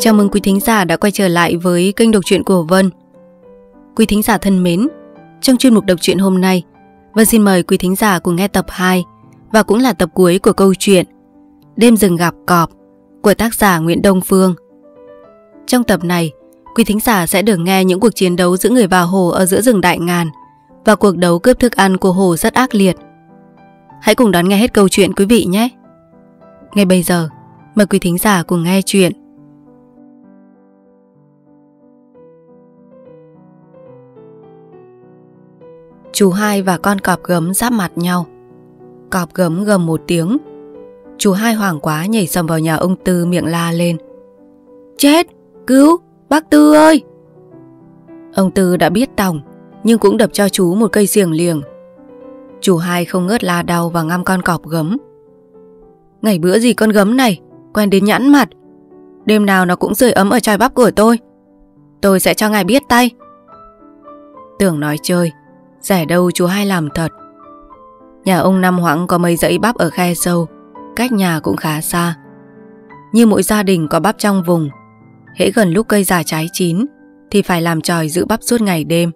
Chào mừng quý thính giả đã quay trở lại với kênh đọc truyện của Vân. Quý thính giả thân mến, trong chuyên mục đọc truyện hôm nay, Vân xin mời quý thính giả cùng nghe tập 2 và cũng là tập cuối của câu chuyện Đêm rừng gặp cọp của tác giả Nguyễn Đông Phương. Trong tập này, quý thính giả sẽ được nghe những cuộc chiến đấu giữa người và hồ ở giữa rừng đại ngàn và cuộc đấu cướp thức ăn của hồ rất ác liệt. Hãy cùng đón nghe hết câu chuyện quý vị nhé. Ngay bây giờ, mời quý thính giả cùng nghe chuyện Chú hai và con cọp gấm giáp mặt nhau Cọp gấm gầm một tiếng Chú hai hoảng quá nhảy sầm vào nhà ông Tư miệng la lên Chết! Cứu! Bác Tư ơi! Ông Tư đã biết tòng Nhưng cũng đập cho chú một cây xiềng liềng Chú hai không ngớt la đau và ngăm con cọp gấm Ngày bữa gì con gấm này Quen đến nhãn mặt Đêm nào nó cũng sưởi ấm ở chai bắp của tôi Tôi sẽ cho ngài biết tay Tưởng nói chơi Giải đâu chú hai làm thật Nhà ông Năm Hoãng có mấy dãy bắp ở khe sâu Cách nhà cũng khá xa Như mỗi gia đình có bắp trong vùng Hễ gần lúc cây già trái chín Thì phải làm tròi giữ bắp suốt ngày đêm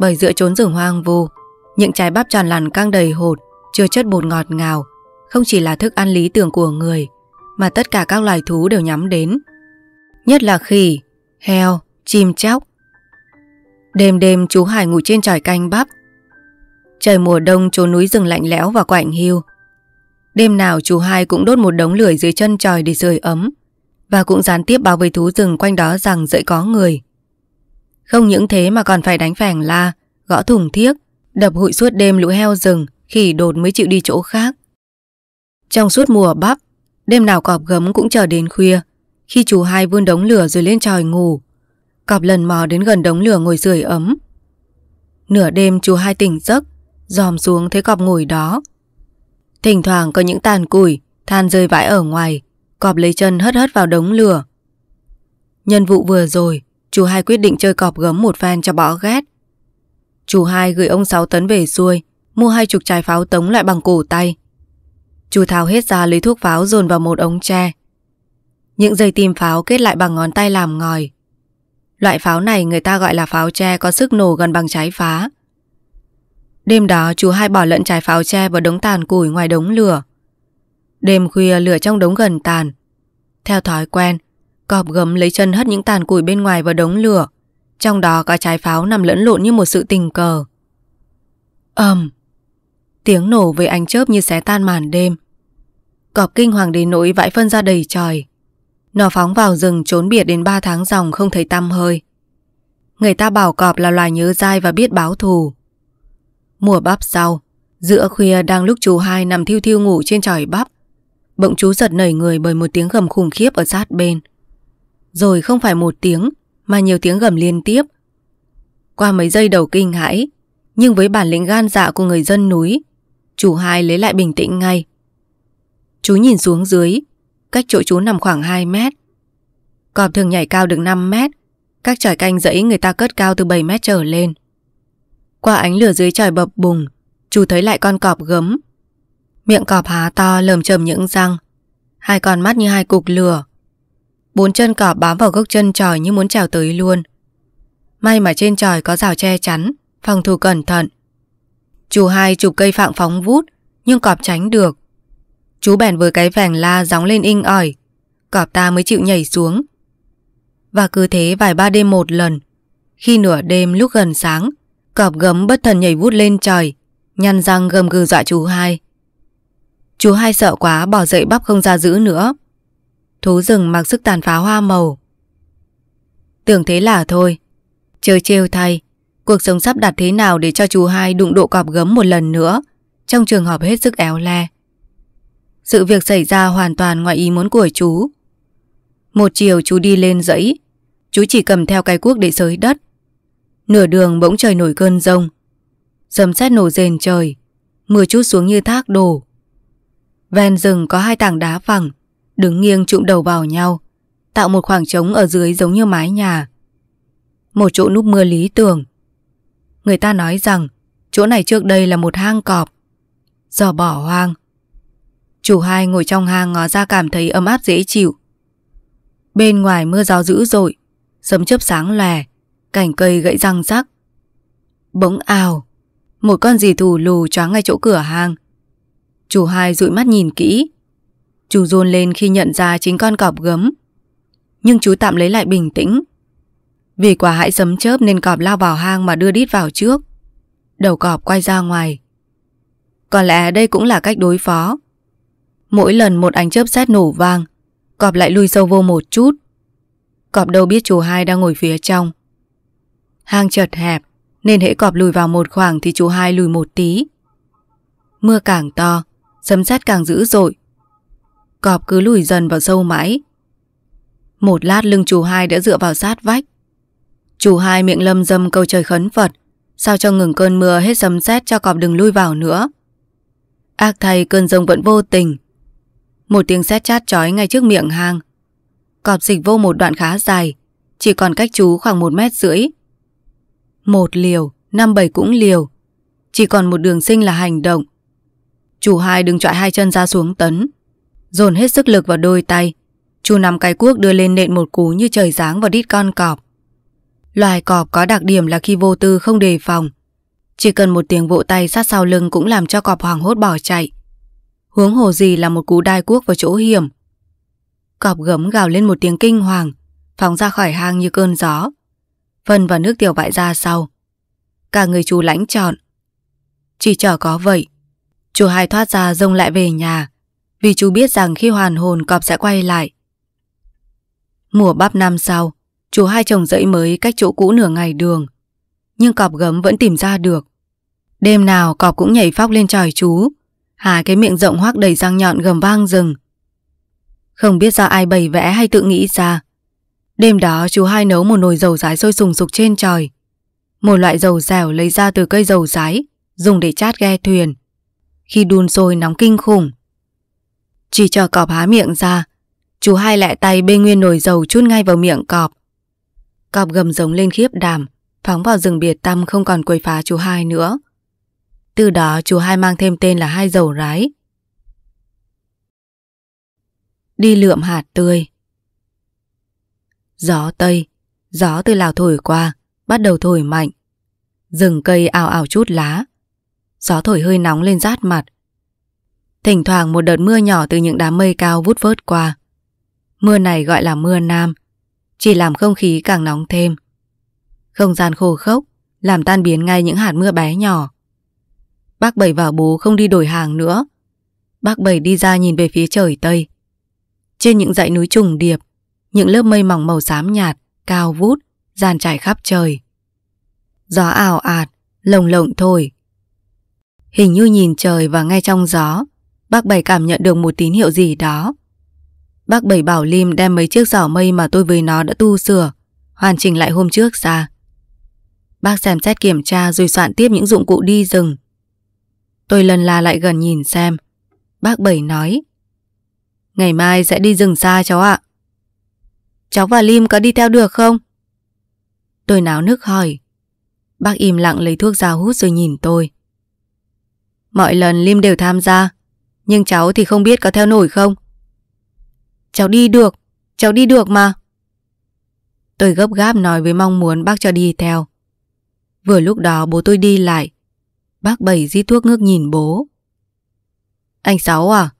Bởi giữa trốn rừng hoang vu Những trái bắp tròn lằn căng đầy hột Chứa chất bột ngọt ngào Không chỉ là thức ăn lý tưởng của người Mà tất cả các loài thú đều nhắm đến Nhất là khỉ, heo, chim chóc Đêm đêm chú Hải ngủ trên tròi canh bắp. Trời mùa đông chỗ núi rừng lạnh lẽo và quạnh hiu. Đêm nào chú hải cũng đốt một đống lửa dưới chân tròi để sưởi ấm và cũng gián tiếp báo với thú rừng quanh đó rằng dậy có người. Không những thế mà còn phải đánh phèng la, gõ thùng thiếc, đập hụi suốt đêm lũ heo rừng, khi đột mới chịu đi chỗ khác. Trong suốt mùa bắp, đêm nào cọp gấm cũng chờ đến khuya, khi chú hai vươn đống lửa rồi lên tròi ngủ, Cọp lần mò đến gần đống lửa ngồi sưởi ấm. Nửa đêm chú hai tỉnh giấc, dòm xuống thấy cọp ngồi đó. Thỉnh thoảng có những tàn củi, than rơi vãi ở ngoài, cọp lấy chân hất hất vào đống lửa. Nhân vụ vừa rồi, chú hai quyết định chơi cọp gấm một phen cho bỏ ghét. Chú hai gửi ông sáu tấn về xuôi, mua hai chục chai pháo tống lại bằng cổ tay. Chú tháo hết ra lấy thuốc pháo dồn vào một ống tre. Những dây tim pháo kết lại bằng ngón tay làm ngòi, Loại pháo này người ta gọi là pháo tre có sức nổ gần bằng trái phá. Đêm đó chú hai bỏ lẫn trái pháo tre vào đống tàn củi ngoài đống lửa. Đêm khuya lửa trong đống gần tàn. Theo thói quen, cọp gấm lấy chân hất những tàn củi bên ngoài vào đống lửa. Trong đó có trái pháo nằm lẫn lộn như một sự tình cờ. ầm Tiếng nổ với ánh chớp như xé tan màn đêm. Cọp kinh hoàng đến nỗi vãi phân ra đầy trời. Nó phóng vào rừng trốn biệt đến 3 tháng dòng không thấy tăm hơi. Người ta bảo cọp là loài nhớ dai và biết báo thù. Mùa bắp sau, giữa khuya đang lúc chú hai nằm thiêu thiêu ngủ trên tròi bắp. Bỗng chú giật nảy người bởi một tiếng gầm khủng khiếp ở sát bên. Rồi không phải một tiếng, mà nhiều tiếng gầm liên tiếp. Qua mấy giây đầu kinh hãi, nhưng với bản lĩnh gan dạ của người dân núi, chú hai lấy lại bình tĩnh ngay. Chú nhìn xuống dưới, cách chỗ chú nằm khoảng 2 mét. Cọp thường nhảy cao được 5 mét, các tròi canh dãy người ta cất cao từ 7 mét trở lên. Qua ánh lửa dưới tròi bập bùng, chú thấy lại con cọp gấm. Miệng cọp há to lờm chầm những răng, hai con mắt như hai cục lửa. Bốn chân cọp bám vào gốc chân tròi như muốn trèo tới luôn. May mà trên tròi có rào che chắn, phòng thủ cẩn thận. Chú hai chụp cây phạng phóng vút, nhưng cọp tránh được. Chú bèn với cái phèn la gióng lên inh ỏi Cọp ta mới chịu nhảy xuống Và cứ thế vài ba đêm một lần Khi nửa đêm lúc gần sáng Cọp gấm bất thần nhảy vút lên trời Nhăn răng gầm gừ dọa chú hai Chú hai sợ quá bỏ dậy bắp không ra giữ nữa Thú rừng mặc sức tàn phá hoa màu Tưởng thế là thôi Chơi trêu thay Cuộc sống sắp đặt thế nào để cho chú hai đụng độ cọp gấm một lần nữa Trong trường hợp hết sức éo le sự việc xảy ra hoàn toàn ngoài ý muốn của chú. Một chiều chú đi lên dãy, chú chỉ cầm theo cái cuốc để sới đất. Nửa đường bỗng trời nổi cơn rông, sấm sét nổ rền trời, mưa chút xuống như thác đổ. Ven rừng có hai tảng đá phẳng, đứng nghiêng trụm đầu vào nhau, tạo một khoảng trống ở dưới giống như mái nhà. Một chỗ núp mưa lý tưởng. Người ta nói rằng chỗ này trước đây là một hang cọp, giờ bỏ hoang. Chủ hai ngồi trong hang ngó ờ, ra cảm thấy ấm áp dễ chịu. Bên ngoài mưa gió dữ dội, sấm chớp sáng lè, cảnh cây gãy răng rắc. Bỗng ào, một con dì thù lù choáng ngay chỗ cửa hang. Chủ hai dụi mắt nhìn kỹ. Chú run lên khi nhận ra chính con cọp gấm. Nhưng chú tạm lấy lại bình tĩnh. Vì quả hãi sấm chớp nên cọp lao vào hang mà đưa đít vào trước. Đầu cọp quay ra ngoài. Có lẽ đây cũng là cách đối phó Mỗi lần một ánh chớp sát nổ vang Cọp lại lui sâu vô một chút Cọp đâu biết chú hai đang ngồi phía trong Hang chật hẹp Nên hễ cọp lùi vào một khoảng Thì chú hai lùi một tí Mưa càng to Sấm sét càng dữ dội Cọp cứ lùi dần vào sâu mãi Một lát lưng chú hai đã dựa vào sát vách Chú hai miệng lâm dâm câu trời khấn Phật Sao cho ngừng cơn mưa hết sấm sét cho cọp đừng lui vào nữa Ác thầy cơn rông vẫn vô tình một tiếng xét chát chói ngay trước miệng hang. Cọp dịch vô một đoạn khá dài, chỉ còn cách chú khoảng một mét rưỡi. Một liều, năm bảy cũng liều. Chỉ còn một đường sinh là hành động. Chú hai đứng trọi hai chân ra xuống tấn. Dồn hết sức lực vào đôi tay. Chú nằm cái cuốc đưa lên nện một cú như trời giáng vào đít con cọp. Loài cọp có đặc điểm là khi vô tư không đề phòng. Chỉ cần một tiếng vỗ tay sát sau lưng cũng làm cho cọp hoàng hốt bỏ chạy. Huống hồ gì là một cú đai cuốc vào chỗ hiểm. Cọp gấm gào lên một tiếng kinh hoàng, phóng ra khỏi hang như cơn gió. Vân và nước tiểu bại ra sau. Cả người chú lãnh trọn. Chỉ chờ có vậy, chú hai thoát ra rông lại về nhà, vì chú biết rằng khi hoàn hồn cọp sẽ quay lại. Mùa bắp năm sau, chú hai chồng dậy mới cách chỗ cũ nửa ngày đường. Nhưng cọp gấm vẫn tìm ra được. Đêm nào cọp cũng nhảy phóc lên tròi chú, Hà cái miệng rộng hoác đầy răng nhọn gầm vang rừng. Không biết do ai bày vẽ hay tự nghĩ ra. Đêm đó chú hai nấu một nồi dầu rái sôi sùng sục trên trời. Một loại dầu dẻo lấy ra từ cây dầu rái, dùng để chát ghe thuyền. Khi đun sôi nóng kinh khủng. Chỉ cho cọp há miệng ra, chú hai lại tay bê nguyên nồi dầu chút ngay vào miệng cọp. Cọp gầm giống lên khiếp đàm, phóng vào rừng biệt tâm không còn quấy phá chú hai nữa. Từ đó chùa hai mang thêm tên là hai dầu rái. Đi lượm hạt tươi Gió Tây, gió từ Lào thổi qua, bắt đầu thổi mạnh. Rừng cây ảo ảo chút lá. Gió thổi hơi nóng lên rát mặt. Thỉnh thoảng một đợt mưa nhỏ từ những đám mây cao vút vớt qua. Mưa này gọi là mưa nam, chỉ làm không khí càng nóng thêm. Không gian khô khốc, làm tan biến ngay những hạt mưa bé nhỏ. Bác Bảy và bố không đi đổi hàng nữa. Bác Bảy đi ra nhìn về phía trời Tây. Trên những dãy núi trùng điệp, những lớp mây mỏng màu xám nhạt, cao vút, dàn trải khắp trời. Gió ảo ạt, lồng lộng thôi. Hình như nhìn trời và ngay trong gió, bác Bảy cảm nhận được một tín hiệu gì đó. Bác Bảy bảo Lim đem mấy chiếc giỏ mây mà tôi với nó đã tu sửa, hoàn chỉnh lại hôm trước ra. Bác xem xét kiểm tra rồi soạn tiếp những dụng cụ đi rừng Tôi lần la lại gần nhìn xem. Bác Bảy nói. Ngày mai sẽ đi rừng xa cháu ạ. Cháu và Lim có đi theo được không? Tôi náo nước hỏi. Bác im lặng lấy thuốc ra hút rồi nhìn tôi. Mọi lần Lim đều tham gia, nhưng cháu thì không biết có theo nổi không. Cháu đi được, cháu đi được mà. Tôi gấp gáp nói với mong muốn bác cho đi theo. Vừa lúc đó bố tôi đi lại, Bác Bảy di thuốc ngước nhìn bố. Anh Sáu à?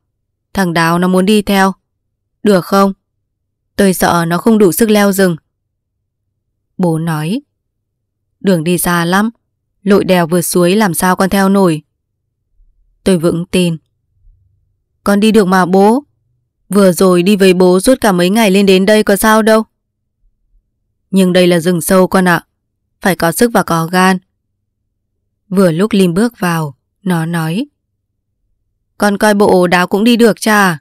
Thằng Đào nó muốn đi theo. Được không? Tôi sợ nó không đủ sức leo rừng. Bố nói. Đường đi xa lắm. Lội đèo vượt suối làm sao con theo nổi. Tôi vững tin. Con đi được mà bố. Vừa rồi đi với bố suốt cả mấy ngày lên đến đây có sao đâu. Nhưng đây là rừng sâu con ạ. Phải có sức và có gan. Vừa lúc Lim bước vào, nó nói Con coi bộ đào cũng đi được chà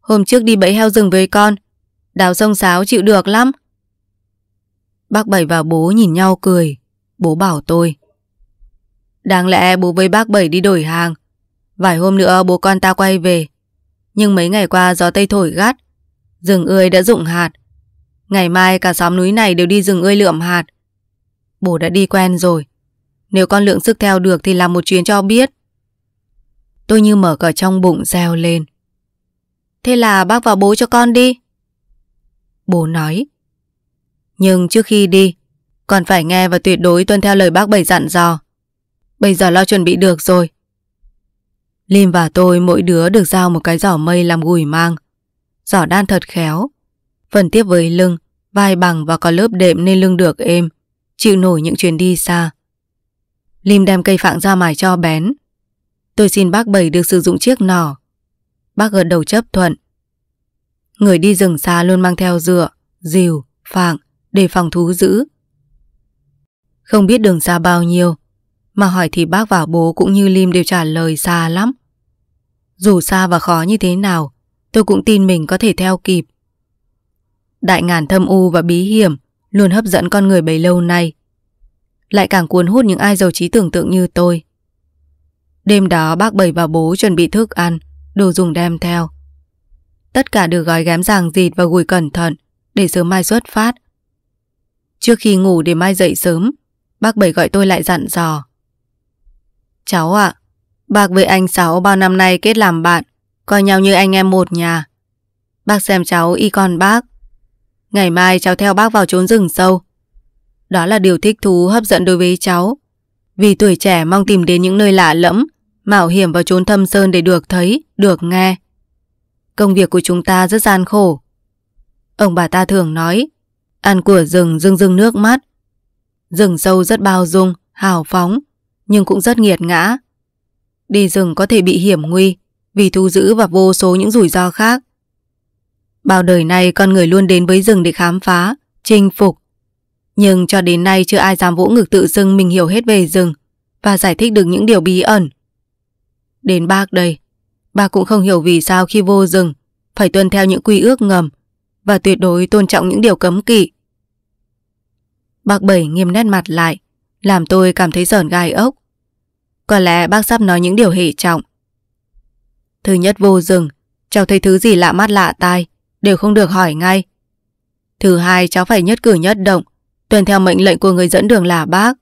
Hôm trước đi bẫy heo rừng với con Đào sông sáo chịu được lắm Bác Bảy và bố nhìn nhau cười Bố bảo tôi Đáng lẽ bố với bác Bảy đi đổi hàng Vài hôm nữa bố con ta quay về Nhưng mấy ngày qua gió Tây thổi gắt Rừng ươi đã rụng hạt Ngày mai cả xóm núi này đều đi rừng ươi lượm hạt Bố đã đi quen rồi nếu con lượng sức theo được thì làm một chuyến cho biết. Tôi như mở cờ trong bụng reo lên. Thế là bác vào bố cho con đi. Bố nói. Nhưng trước khi đi, còn phải nghe và tuyệt đối tuân theo lời bác bảy dặn dò. Bây giờ lo chuẩn bị được rồi. Lim và tôi mỗi đứa được giao một cái giỏ mây làm gùi mang. Giỏ đan thật khéo. Phần tiếp với lưng, vai bằng và có lớp đệm nên lưng được êm, chịu nổi những chuyến đi xa. Lim đem cây phạng ra mài cho bén. Tôi xin bác Bảy được sử dụng chiếc nỏ. Bác gật đầu chấp thuận. Người đi rừng xa luôn mang theo dựa, dìu, phạng để phòng thú giữ. Không biết đường xa bao nhiêu, mà hỏi thì bác và bố cũng như Lim đều trả lời xa lắm. Dù xa và khó như thế nào, tôi cũng tin mình có thể theo kịp. Đại ngàn thâm u và bí hiểm luôn hấp dẫn con người bấy lâu nay lại càng cuốn hút những ai giàu trí tưởng tượng như tôi. Đêm đó bác bảy và bố chuẩn bị thức ăn, đồ dùng đem theo. Tất cả được gói ghém ràng dịt và gùi cẩn thận để sớm mai xuất phát. Trước khi ngủ để mai dậy sớm, bác bảy gọi tôi lại dặn dò. Cháu ạ, à, bác với anh Sáu bao năm nay kết làm bạn, coi nhau như anh em một nhà. Bác xem cháu y con bác. Ngày mai cháu theo bác vào trốn rừng sâu, đó là điều thích thú hấp dẫn đối với cháu. Vì tuổi trẻ mong tìm đến những nơi lạ lẫm, mạo hiểm vào chốn thâm sơn để được thấy, được nghe. Công việc của chúng ta rất gian khổ. Ông bà ta thường nói, ăn của rừng rưng rưng nước mắt. Rừng sâu rất bao dung, hào phóng, nhưng cũng rất nghiệt ngã. Đi rừng có thể bị hiểm nguy vì thu giữ và vô số những rủi ro khác. Bao đời nay con người luôn đến với rừng để khám phá, chinh phục, nhưng cho đến nay chưa ai dám vỗ ngực tự dưng mình hiểu hết về rừng và giải thích được những điều bí ẩn. Đến bác đây, bà cũng không hiểu vì sao khi vô rừng phải tuân theo những quy ước ngầm và tuyệt đối tôn trọng những điều cấm kỵ. Bác Bảy nghiêm nét mặt lại, làm tôi cảm thấy sởn gai ốc. Có lẽ bác sắp nói những điều hệ trọng. Thứ nhất vô rừng, cháu thấy thứ gì lạ mắt lạ tai, đều không được hỏi ngay. Thứ hai cháu phải nhất cử nhất động, Tuân theo mệnh lệnh của người dẫn đường là bác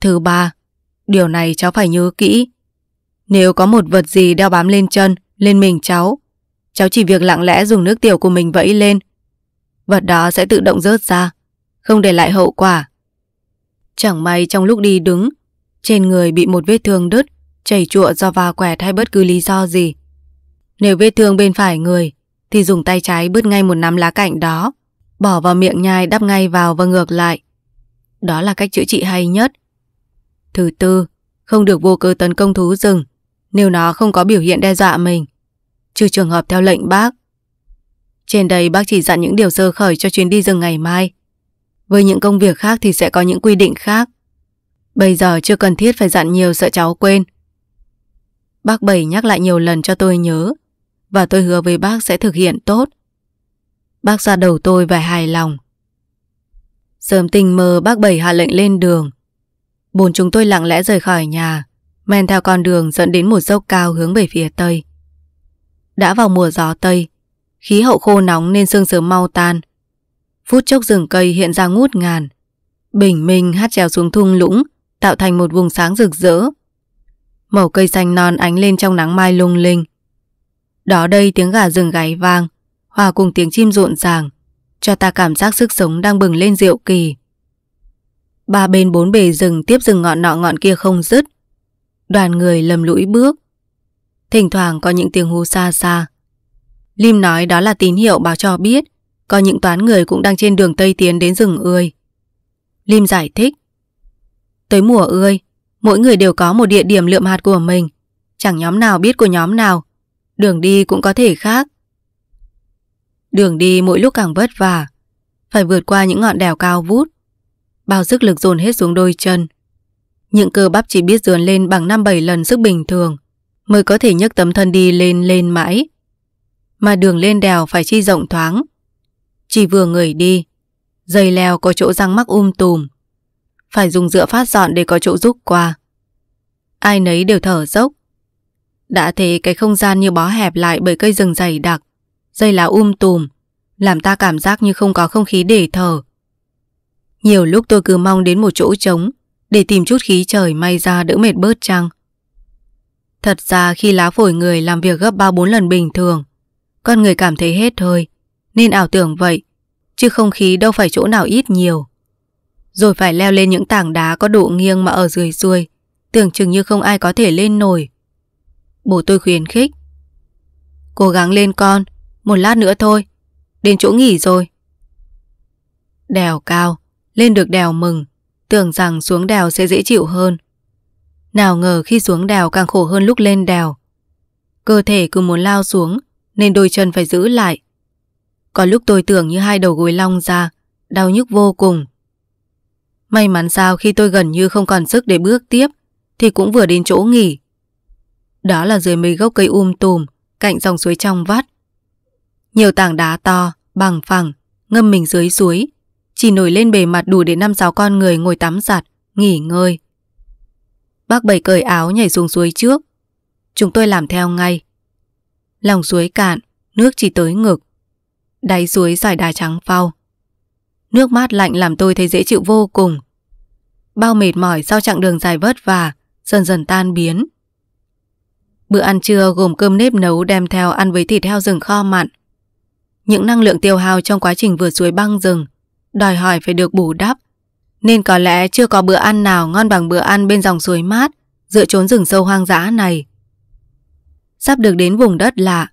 Thứ ba Điều này cháu phải nhớ kỹ Nếu có một vật gì đeo bám lên chân Lên mình cháu Cháu chỉ việc lặng lẽ dùng nước tiểu của mình vẫy lên Vật đó sẽ tự động rớt ra Không để lại hậu quả Chẳng may trong lúc đi đứng Trên người bị một vết thương đứt Chảy trụa do va quẹt hay bất cứ lý do gì Nếu vết thương bên phải người Thì dùng tay trái bứt ngay một nắm lá cạnh đó Bỏ vào miệng nhai đắp ngay vào và ngược lại. Đó là cách chữa trị hay nhất. Thứ tư, không được vô cơ tấn công thú rừng nếu nó không có biểu hiện đe dọa mình, trừ trường hợp theo lệnh bác. Trên đây bác chỉ dặn những điều sơ khởi cho chuyến đi rừng ngày mai. Với những công việc khác thì sẽ có những quy định khác. Bây giờ chưa cần thiết phải dặn nhiều sợ cháu quên. Bác Bảy nhắc lại nhiều lần cho tôi nhớ và tôi hứa với bác sẽ thực hiện tốt. Bác ra đầu tôi vẻ hài lòng Sớm tình mơ bác bảy hạ lệnh lên đường Bốn chúng tôi lặng lẽ rời khỏi nhà Men theo con đường dẫn đến một dốc cao hướng về phía tây Đã vào mùa gió tây Khí hậu khô nóng nên sương sớm mau tan Phút chốc rừng cây hiện ra ngút ngàn Bình minh hát trèo xuống thung lũng Tạo thành một vùng sáng rực rỡ Màu cây xanh non ánh lên trong nắng mai lung linh Đó đây tiếng gà rừng gáy vang hòa cùng tiếng chim rộn ràng, cho ta cảm giác sức sống đang bừng lên diệu kỳ. Ba bên bốn bề rừng tiếp rừng ngọn nọ ngọn kia không dứt. Đoàn người lầm lũi bước. Thỉnh thoảng có những tiếng hú xa xa. Lim nói đó là tín hiệu báo cho biết có những toán người cũng đang trên đường Tây Tiến đến rừng ươi. Lim giải thích. Tới mùa ươi, mỗi người đều có một địa điểm lượm hạt của mình. Chẳng nhóm nào biết của nhóm nào. Đường đi cũng có thể khác. Đường đi mỗi lúc càng vất vả, phải vượt qua những ngọn đèo cao vút. Bao sức lực dồn hết xuống đôi chân. Những cơ bắp chỉ biết dườn lên bằng 5-7 lần sức bình thường mới có thể nhấc tấm thân đi lên lên mãi. Mà đường lên đèo phải chi rộng thoáng. Chỉ vừa người đi, dây leo có chỗ răng mắc um tùm. Phải dùng dựa phát dọn để có chỗ rút qua. Ai nấy đều thở dốc. Đã thế cái không gian như bó hẹp lại bởi cây rừng dày đặc dây lá um tùm, làm ta cảm giác như không có không khí để thở. Nhiều lúc tôi cứ mong đến một chỗ trống để tìm chút khí trời may ra đỡ mệt bớt chăng. Thật ra khi lá phổi người làm việc gấp 3-4 lần bình thường, con người cảm thấy hết hơi, nên ảo tưởng vậy, chứ không khí đâu phải chỗ nào ít nhiều. Rồi phải leo lên những tảng đá có độ nghiêng mà ở dưới xuôi, tưởng chừng như không ai có thể lên nổi. Bố tôi khuyến khích. Cố gắng lên con, một lát nữa thôi Đến chỗ nghỉ rồi Đèo cao Lên được đèo mừng Tưởng rằng xuống đèo sẽ dễ chịu hơn Nào ngờ khi xuống đèo càng khổ hơn lúc lên đèo Cơ thể cứ muốn lao xuống Nên đôi chân phải giữ lại Có lúc tôi tưởng như hai đầu gối long ra Đau nhức vô cùng May mắn sao khi tôi gần như không còn sức để bước tiếp Thì cũng vừa đến chỗ nghỉ Đó là dưới mấy gốc cây um tùm Cạnh dòng suối trong vắt nhiều tảng đá to, bằng phẳng, ngâm mình dưới suối, chỉ nổi lên bề mặt đủ để năm sáu con người ngồi tắm giặt, nghỉ ngơi. Bác Bảy cởi áo nhảy xuống suối trước. Chúng tôi làm theo ngay. Lòng suối cạn, nước chỉ tới ngực. Đáy suối dài đá trắng phau. Nước mát lạnh làm tôi thấy dễ chịu vô cùng. Bao mệt mỏi sau chặng đường dài vất vả, dần dần tan biến. Bữa ăn trưa gồm cơm nếp nấu đem theo ăn với thịt heo rừng kho mặn, những năng lượng tiêu hao trong quá trình vượt suối băng rừng đòi hỏi phải được bù đắp. Nên có lẽ chưa có bữa ăn nào ngon bằng bữa ăn bên dòng suối mát giữa trốn rừng sâu hoang dã này. Sắp được đến vùng đất lạ.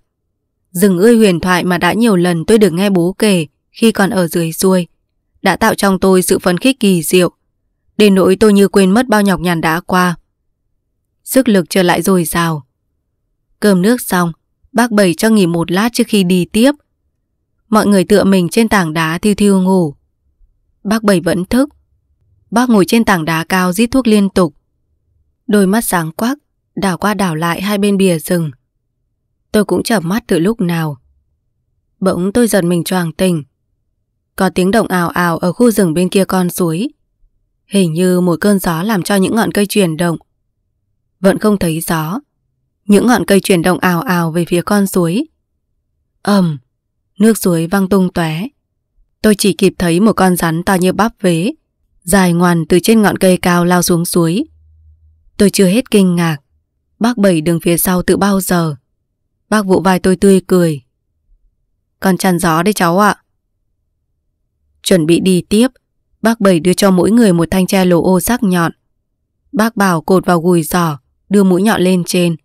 Rừng ươi huyền thoại mà đã nhiều lần tôi được nghe bố kể khi còn ở dưới xuôi đã tạo trong tôi sự phấn khích kỳ diệu đến nỗi tôi như quên mất bao nhọc nhằn đã qua. Sức lực trở lại dồi dào. Cơm nước xong, bác Bảy cho nghỉ một lát trước khi đi tiếp Mọi người tựa mình trên tảng đá thiêu thiêu ngủ Bác Bảy vẫn thức Bác ngồi trên tảng đá cao rít thuốc liên tục Đôi mắt sáng quắc Đảo qua đảo lại hai bên bìa rừng Tôi cũng chợp mắt từ lúc nào Bỗng tôi giật mình choàng tỉnh Có tiếng động ào ào ở khu rừng bên kia con suối Hình như một cơn gió làm cho những ngọn cây chuyển động Vẫn không thấy gió Những ngọn cây chuyển động ào ào về phía con suối ầm Nước suối văng tung tóe. Tôi chỉ kịp thấy một con rắn to như bắp vế, dài ngoằn từ trên ngọn cây cao lao xuống suối. Tôi chưa hết kinh ngạc. Bác bảy đường phía sau từ bao giờ? Bác vụ vai tôi tươi cười. Con chăn gió đấy cháu ạ. À. Chuẩn bị đi tiếp, bác bảy đưa cho mỗi người một thanh tre lồ ô sắc nhọn. Bác bảo cột vào gùi giỏ, đưa mũi nhọn lên trên.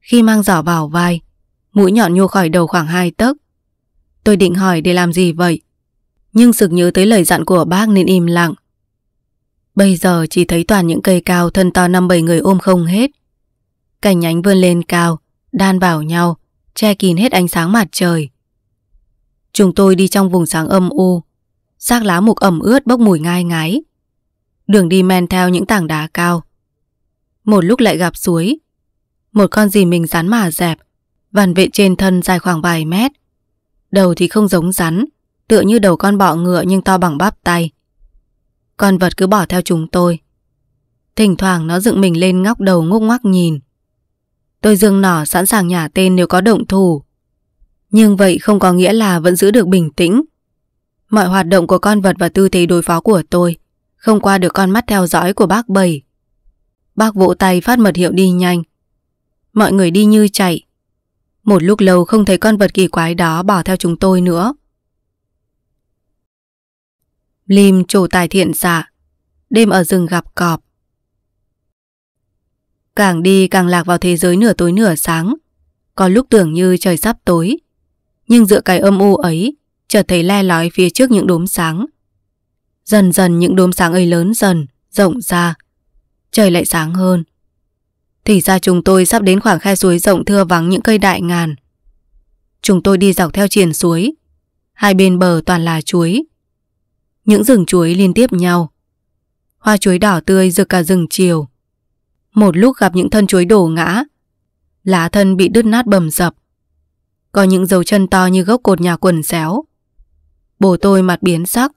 Khi mang giỏ vào vai, mũi nhọn nhô khỏi đầu khoảng hai tấc, Tôi định hỏi để làm gì vậy Nhưng sực nhớ tới lời dặn của bác nên im lặng Bây giờ chỉ thấy toàn những cây cao thân to năm bảy người ôm không hết cành nhánh vươn lên cao Đan vào nhau Che kín hết ánh sáng mặt trời Chúng tôi đi trong vùng sáng âm u xác lá mục ẩm ướt bốc mùi ngai ngái Đường đi men theo những tảng đá cao Một lúc lại gặp suối Một con gì mình rắn mà dẹp Vằn vệ trên thân dài khoảng vài mét Đầu thì không giống rắn, tựa như đầu con bọ ngựa nhưng to bằng bắp tay. Con vật cứ bỏ theo chúng tôi. Thỉnh thoảng nó dựng mình lên ngóc đầu ngốc ngoác nhìn. Tôi dương nỏ sẵn sàng nhả tên nếu có động thủ. Nhưng vậy không có nghĩa là vẫn giữ được bình tĩnh. Mọi hoạt động của con vật và tư thế đối phó của tôi không qua được con mắt theo dõi của bác bầy. Bác vỗ tay phát mật hiệu đi nhanh. Mọi người đi như chạy, một lúc lâu không thấy con vật kỳ quái đó bỏ theo chúng tôi nữa. Lim trổ tài thiện xạ dạ, Đêm ở rừng gặp cọp Càng đi càng lạc vào thế giới nửa tối nửa sáng Có lúc tưởng như trời sắp tối Nhưng giữa cái âm u ấy Chợt thấy le lói phía trước những đốm sáng Dần dần những đốm sáng ấy lớn dần Rộng ra Trời lại sáng hơn thì ra chúng tôi sắp đến khoảng khe suối rộng thưa vắng những cây đại ngàn. Chúng tôi đi dọc theo triển suối. Hai bên bờ toàn là chuối. Những rừng chuối liên tiếp nhau. Hoa chuối đỏ tươi rực cả rừng chiều. Một lúc gặp những thân chuối đổ ngã. Lá thân bị đứt nát bầm dập. Có những dấu chân to như gốc cột nhà quần xéo. Bố tôi mặt biến sắc.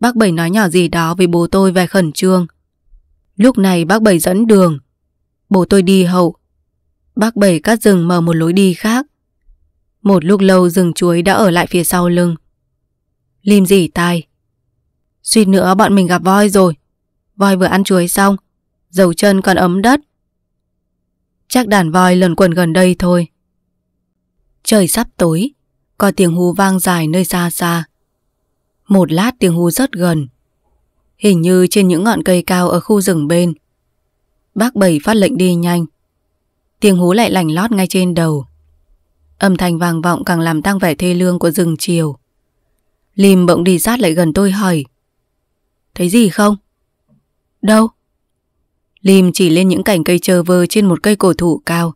Bác Bảy nói nhỏ gì đó với bố tôi về khẩn trương. Lúc này bác Bảy dẫn đường Bố tôi đi hậu. Bác Bảy cắt rừng mở một lối đi khác. Một lúc lâu rừng chuối đã ở lại phía sau lưng. Lim dỉ tai. Suýt nữa bọn mình gặp voi rồi. Voi vừa ăn chuối xong, dầu chân còn ấm đất. Chắc đàn voi lần quần gần đây thôi. Trời sắp tối, có tiếng hú vang dài nơi xa xa. Một lát tiếng hú rất gần. Hình như trên những ngọn cây cao ở khu rừng bên Bác Bảy phát lệnh đi nhanh Tiếng hú lại lành lót ngay trên đầu Âm thanh vang vọng càng làm tăng vẻ thê lương của rừng chiều Lim bỗng đi sát lại gần tôi hỏi Thấy gì không? Đâu? Lim chỉ lên những cành cây trơ vơ trên một cây cổ thụ cao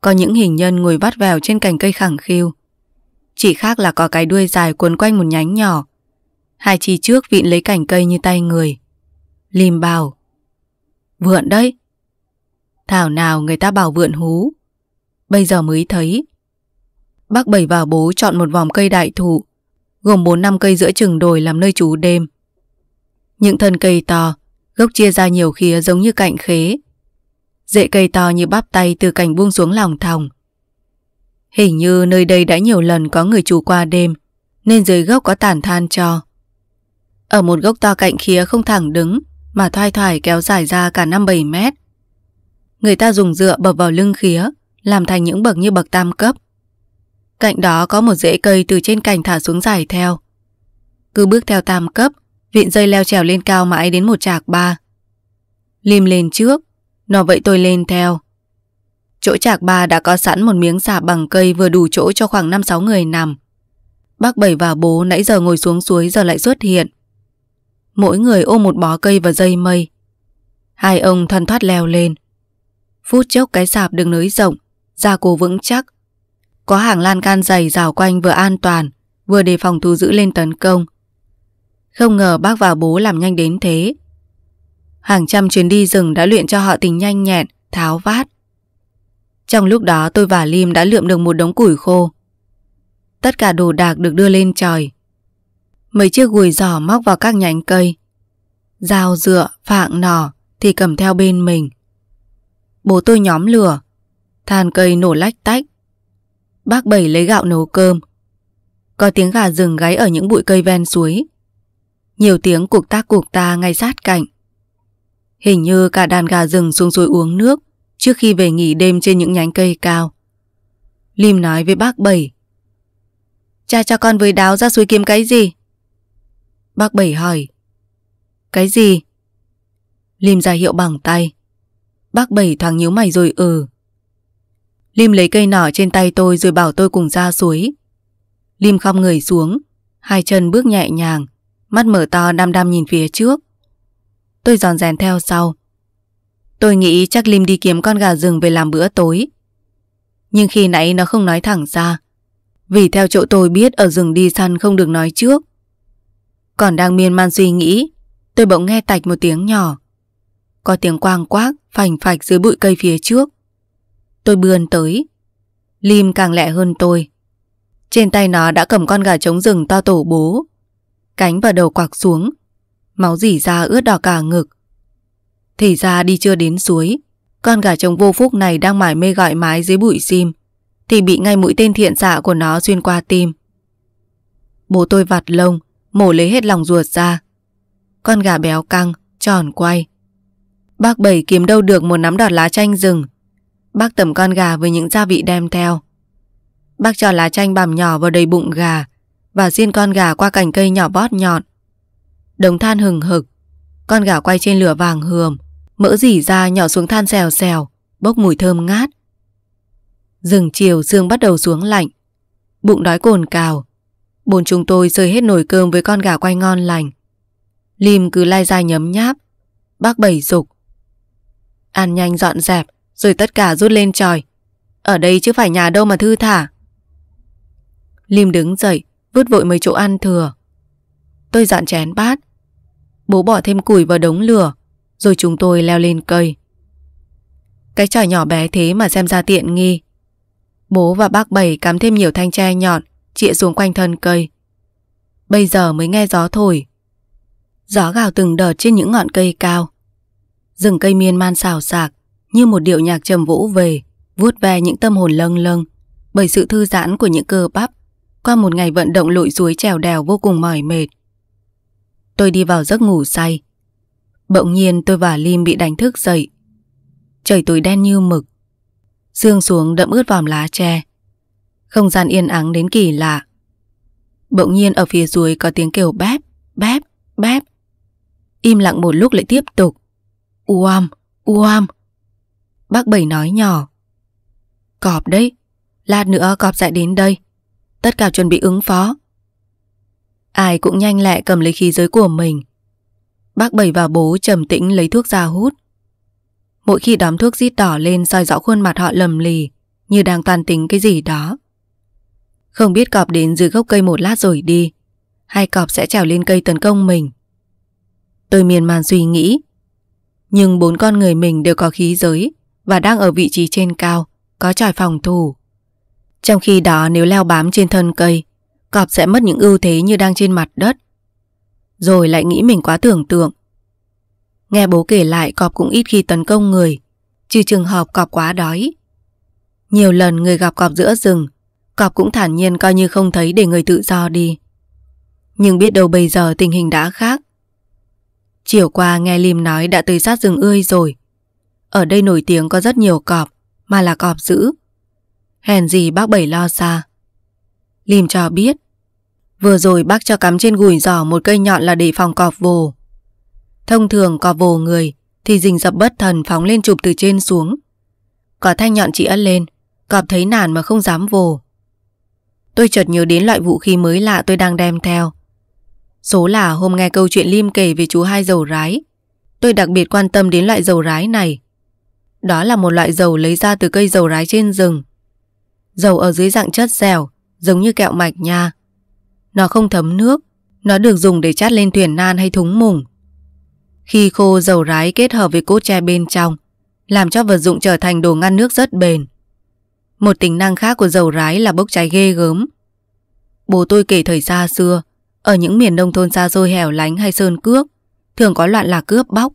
Có những hình nhân ngồi vắt vèo trên cành cây khẳng khiu Chỉ khác là có cái đuôi dài cuốn quanh một nhánh nhỏ Hai chi trước vịn lấy cành cây như tay người Lim bảo Vượn đấy Thảo nào người ta bảo vượn hú Bây giờ mới thấy Bác Bảy vào bố chọn một vòng cây đại thụ Gồm 4 năm cây giữa chừng đồi làm nơi trú đêm Những thân cây to Gốc chia ra nhiều khía giống như cạnh khế Rễ cây to như bắp tay từ cành buông xuống lòng thòng Hình như nơi đây đã nhiều lần có người trú qua đêm Nên dưới gốc có tàn than cho Ở một gốc to cạnh khía không thẳng đứng Mà thoai thoải kéo dài ra cả 5-7 mét người ta dùng dựa bập vào lưng khía, làm thành những bậc như bậc tam cấp. Cạnh đó có một rễ cây từ trên cành thả xuống dài theo. Cứ bước theo tam cấp, vịn dây leo trèo lên cao mãi đến một trạc ba. Lim lên trước, nó vậy tôi lên theo. Chỗ trạc ba đã có sẵn một miếng xà bằng cây vừa đủ chỗ cho khoảng 5-6 người nằm. Bác Bảy và bố nãy giờ ngồi xuống suối giờ lại xuất hiện. Mỗi người ôm một bó cây và dây mây. Hai ông thoăn thoát leo lên. Phút chốc cái sạp được nới rộng, ra cố vững chắc. Có hàng lan can dày rào quanh vừa an toàn, vừa đề phòng thú giữ lên tấn công. Không ngờ bác và bố làm nhanh đến thế. Hàng trăm chuyến đi rừng đã luyện cho họ tính nhanh nhẹn, tháo vát. Trong lúc đó tôi và Lim đã lượm được một đống củi khô. Tất cả đồ đạc được đưa lên trời. Mấy chiếc gùi giỏ móc vào các nhánh cây. Dao dựa, phạng nỏ thì cầm theo bên mình. Bố tôi nhóm lửa, than cây nổ lách tách. Bác Bảy lấy gạo nấu cơm. Có tiếng gà rừng gáy ở những bụi cây ven suối. Nhiều tiếng cuộc tác cuộc ta ngay sát cạnh. Hình như cả đàn gà rừng xuống suối uống nước trước khi về nghỉ đêm trên những nhánh cây cao. Lim nói với bác Bảy. Cha cho con với đáo ra suối kiếm cái gì? Bác Bảy hỏi. Cái gì? Lim ra hiệu bằng tay. Bác Bảy thoáng nhíu mày rồi ừ. Lim lấy cây nỏ trên tay tôi rồi bảo tôi cùng ra suối. Lim khom người xuống, hai chân bước nhẹ nhàng, mắt mở to đăm đăm nhìn phía trước. Tôi giòn rèn theo sau. Tôi nghĩ chắc Lim đi kiếm con gà rừng về làm bữa tối. Nhưng khi nãy nó không nói thẳng ra. Vì theo chỗ tôi biết ở rừng đi săn không được nói trước. Còn đang miên man suy nghĩ, tôi bỗng nghe tạch một tiếng nhỏ. Có tiếng quang quác phành phạch dưới bụi cây phía trước Tôi bươn tới Lim càng lẹ hơn tôi Trên tay nó đã cầm con gà trống rừng to tổ bố Cánh và đầu quạc xuống Máu dỉ ra ướt đỏ cả ngực Thì ra đi chưa đến suối Con gà trống vô phúc này đang mải mê gọi mái dưới bụi sim Thì bị ngay mũi tên thiện xạ của nó xuyên qua tim Bố tôi vặt lông Mổ lấy hết lòng ruột ra Con gà béo căng, tròn quay Bác Bảy kiếm đâu được một nắm đọt lá chanh rừng. Bác tẩm con gà với những gia vị đem theo. Bác cho lá chanh bằm nhỏ vào đầy bụng gà và xiên con gà qua cành cây nhỏ bót nhọn. Đống than hừng hực, con gà quay trên lửa vàng hườm, mỡ dỉ ra nhỏ xuống than xèo xèo, bốc mùi thơm ngát. Rừng chiều sương bắt đầu xuống lạnh, bụng đói cồn cào. Bốn chúng tôi rơi hết nồi cơm với con gà quay ngon lành. Lim cứ lai dai nhấm nháp, bác bảy dục An nhanh dọn dẹp, rồi tất cả rút lên tròi. Ở đây chứ phải nhà đâu mà thư thả. Lim đứng dậy, vứt vội mấy chỗ ăn thừa. Tôi dọn chén bát. Bố bỏ thêm củi vào đống lửa, rồi chúng tôi leo lên cây. Cái tròi nhỏ bé thế mà xem ra tiện nghi. Bố và bác bảy cắm thêm nhiều thanh tre nhọn, chĩa xuống quanh thân cây. Bây giờ mới nghe gió thổi. Gió gào từng đợt trên những ngọn cây cao, Rừng cây miên man xào xạc Như một điệu nhạc trầm vũ về vuốt ve những tâm hồn lâng lâng Bởi sự thư giãn của những cơ bắp Qua một ngày vận động lội suối trèo đèo vô cùng mỏi mệt Tôi đi vào giấc ngủ say Bỗng nhiên tôi và Lim bị đánh thức dậy Trời tối đen như mực Sương xuống đẫm ướt vòm lá tre Không gian yên ắng đến kỳ lạ Bỗng nhiên ở phía dưới có tiếng kêu bép, bép, bép Im lặng một lúc lại tiếp tục Uam, uam. Bác Bảy nói nhỏ. Cọp đấy, lát nữa cọp sẽ đến đây. Tất cả chuẩn bị ứng phó. Ai cũng nhanh lẹ cầm lấy khí giới của mình. Bác Bảy và bố trầm tĩnh lấy thuốc ra hút. Mỗi khi đám thuốc rít đỏ lên soi rõ khuôn mặt họ lầm lì, như đang toàn tính cái gì đó. Không biết cọp đến dưới gốc cây một lát rồi đi, hay cọp sẽ trèo lên cây tấn công mình. Tôi miền màn suy nghĩ, nhưng bốn con người mình đều có khí giới Và đang ở vị trí trên cao Có tròi phòng thủ Trong khi đó nếu leo bám trên thân cây Cọp sẽ mất những ưu thế như đang trên mặt đất Rồi lại nghĩ mình quá tưởng tượng Nghe bố kể lại cọp cũng ít khi tấn công người Trừ trường hợp cọp quá đói Nhiều lần người gặp cọp giữa rừng Cọp cũng thản nhiên coi như không thấy để người tự do đi Nhưng biết đâu bây giờ tình hình đã khác Chiều qua nghe Lim nói đã tới sát rừng ươi rồi. Ở đây nổi tiếng có rất nhiều cọp, mà là cọp dữ. Hèn gì bác Bảy lo xa. Lim cho biết, vừa rồi bác cho cắm trên gùi giỏ một cây nhọn là để phòng cọp vồ. Thông thường cọp vồ người thì rình dập bất thần phóng lên chụp từ trên xuống. Có thanh nhọn chỉ ất lên, cọp thấy nản mà không dám vồ. Tôi chợt nhớ đến loại vũ khí mới lạ tôi đang đem theo. Số là hôm nghe câu chuyện Lim kể về chú hai dầu rái. Tôi đặc biệt quan tâm đến loại dầu rái này. Đó là một loại dầu lấy ra từ cây dầu rái trên rừng. Dầu ở dưới dạng chất dẻo, giống như kẹo mạch nha. Nó không thấm nước, nó được dùng để chát lên thuyền nan hay thúng mùng. Khi khô dầu rái kết hợp với cốt tre bên trong, làm cho vật dụng trở thành đồ ngăn nước rất bền. Một tính năng khác của dầu rái là bốc cháy ghê gớm. Bố tôi kể thời xa xưa, ở những miền nông thôn xa xôi hẻo lánh hay sơn cướp, thường có loạn là cướp bóc.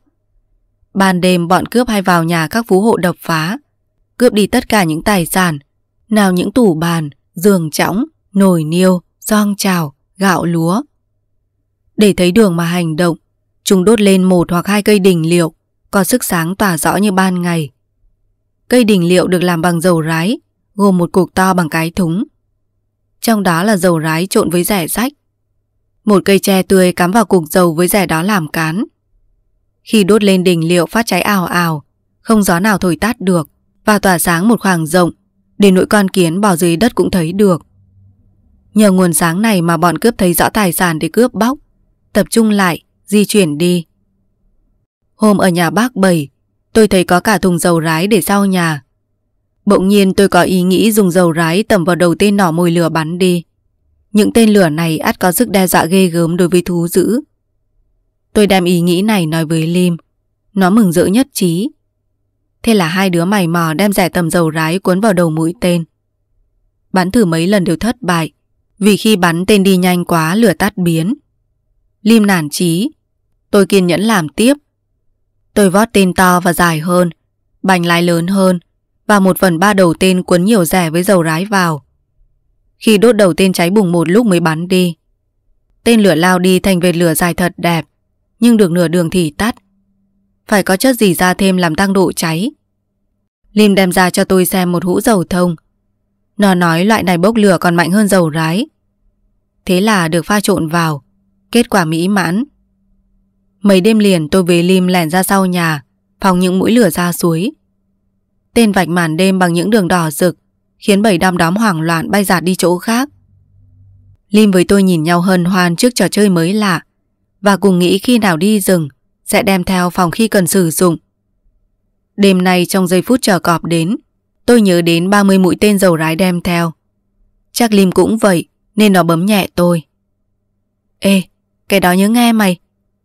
Ban đêm bọn cướp hay vào nhà các phú hộ đập phá, cướp đi tất cả những tài sản, nào những tủ bàn, giường chõng, nồi niêu, song trào, gạo lúa. Để thấy đường mà hành động, chúng đốt lên một hoặc hai cây đình liệu, có sức sáng tỏa rõ như ban ngày. Cây đình liệu được làm bằng dầu rái, gồm một cục to bằng cái thúng. Trong đó là dầu rái trộn với rẻ rách một cây tre tươi cắm vào cục dầu với rẻ đó làm cán. Khi đốt lên đỉnh liệu phát cháy ảo ảo, không gió nào thổi tắt được và tỏa sáng một khoảng rộng, để nỗi con kiến bò dưới đất cũng thấy được. Nhờ nguồn sáng này mà bọn cướp thấy rõ tài sản để cướp bóc, tập trung lại, di chuyển đi. Hôm ở nhà bác bầy, tôi thấy có cả thùng dầu rái để sau nhà. Bỗng nhiên tôi có ý nghĩ dùng dầu rái tẩm vào đầu tên nỏ mồi lửa bắn đi. Những tên lửa này ắt có sức đe dọa ghê gớm đối với thú dữ. Tôi đem ý nghĩ này nói với Lim. Nó mừng rỡ nhất trí. Thế là hai đứa mày mò đem giải tầm dầu rái cuốn vào đầu mũi tên. Bắn thử mấy lần đều thất bại. Vì khi bắn tên đi nhanh quá lửa tắt biến. Lim nản trí. Tôi kiên nhẫn làm tiếp. Tôi vót tên to và dài hơn, bành lái lớn hơn và một phần ba đầu tên cuốn nhiều rẻ với dầu rái vào. Khi đốt đầu tên cháy bùng một lúc mới bắn đi Tên lửa lao đi thành vệt lửa dài thật đẹp Nhưng được nửa đường thì tắt Phải có chất gì ra thêm làm tăng độ cháy Lim đem ra cho tôi xem một hũ dầu thông Nó nói loại này bốc lửa còn mạnh hơn dầu rái Thế là được pha trộn vào Kết quả mỹ mãn Mấy đêm liền tôi với Lim lẻn ra sau nhà Phòng những mũi lửa ra suối Tên vạch màn đêm bằng những đường đỏ rực khiến bảy đom đóm hoảng loạn bay giạt đi chỗ khác. Lim với tôi nhìn nhau hân hoan trước trò chơi mới lạ và cùng nghĩ khi nào đi rừng sẽ đem theo phòng khi cần sử dụng. Đêm nay trong giây phút chờ cọp đến, tôi nhớ đến 30 mũi tên dầu rái đem theo. Chắc Lim cũng vậy nên nó bấm nhẹ tôi. Ê, cái đó nhớ nghe mày,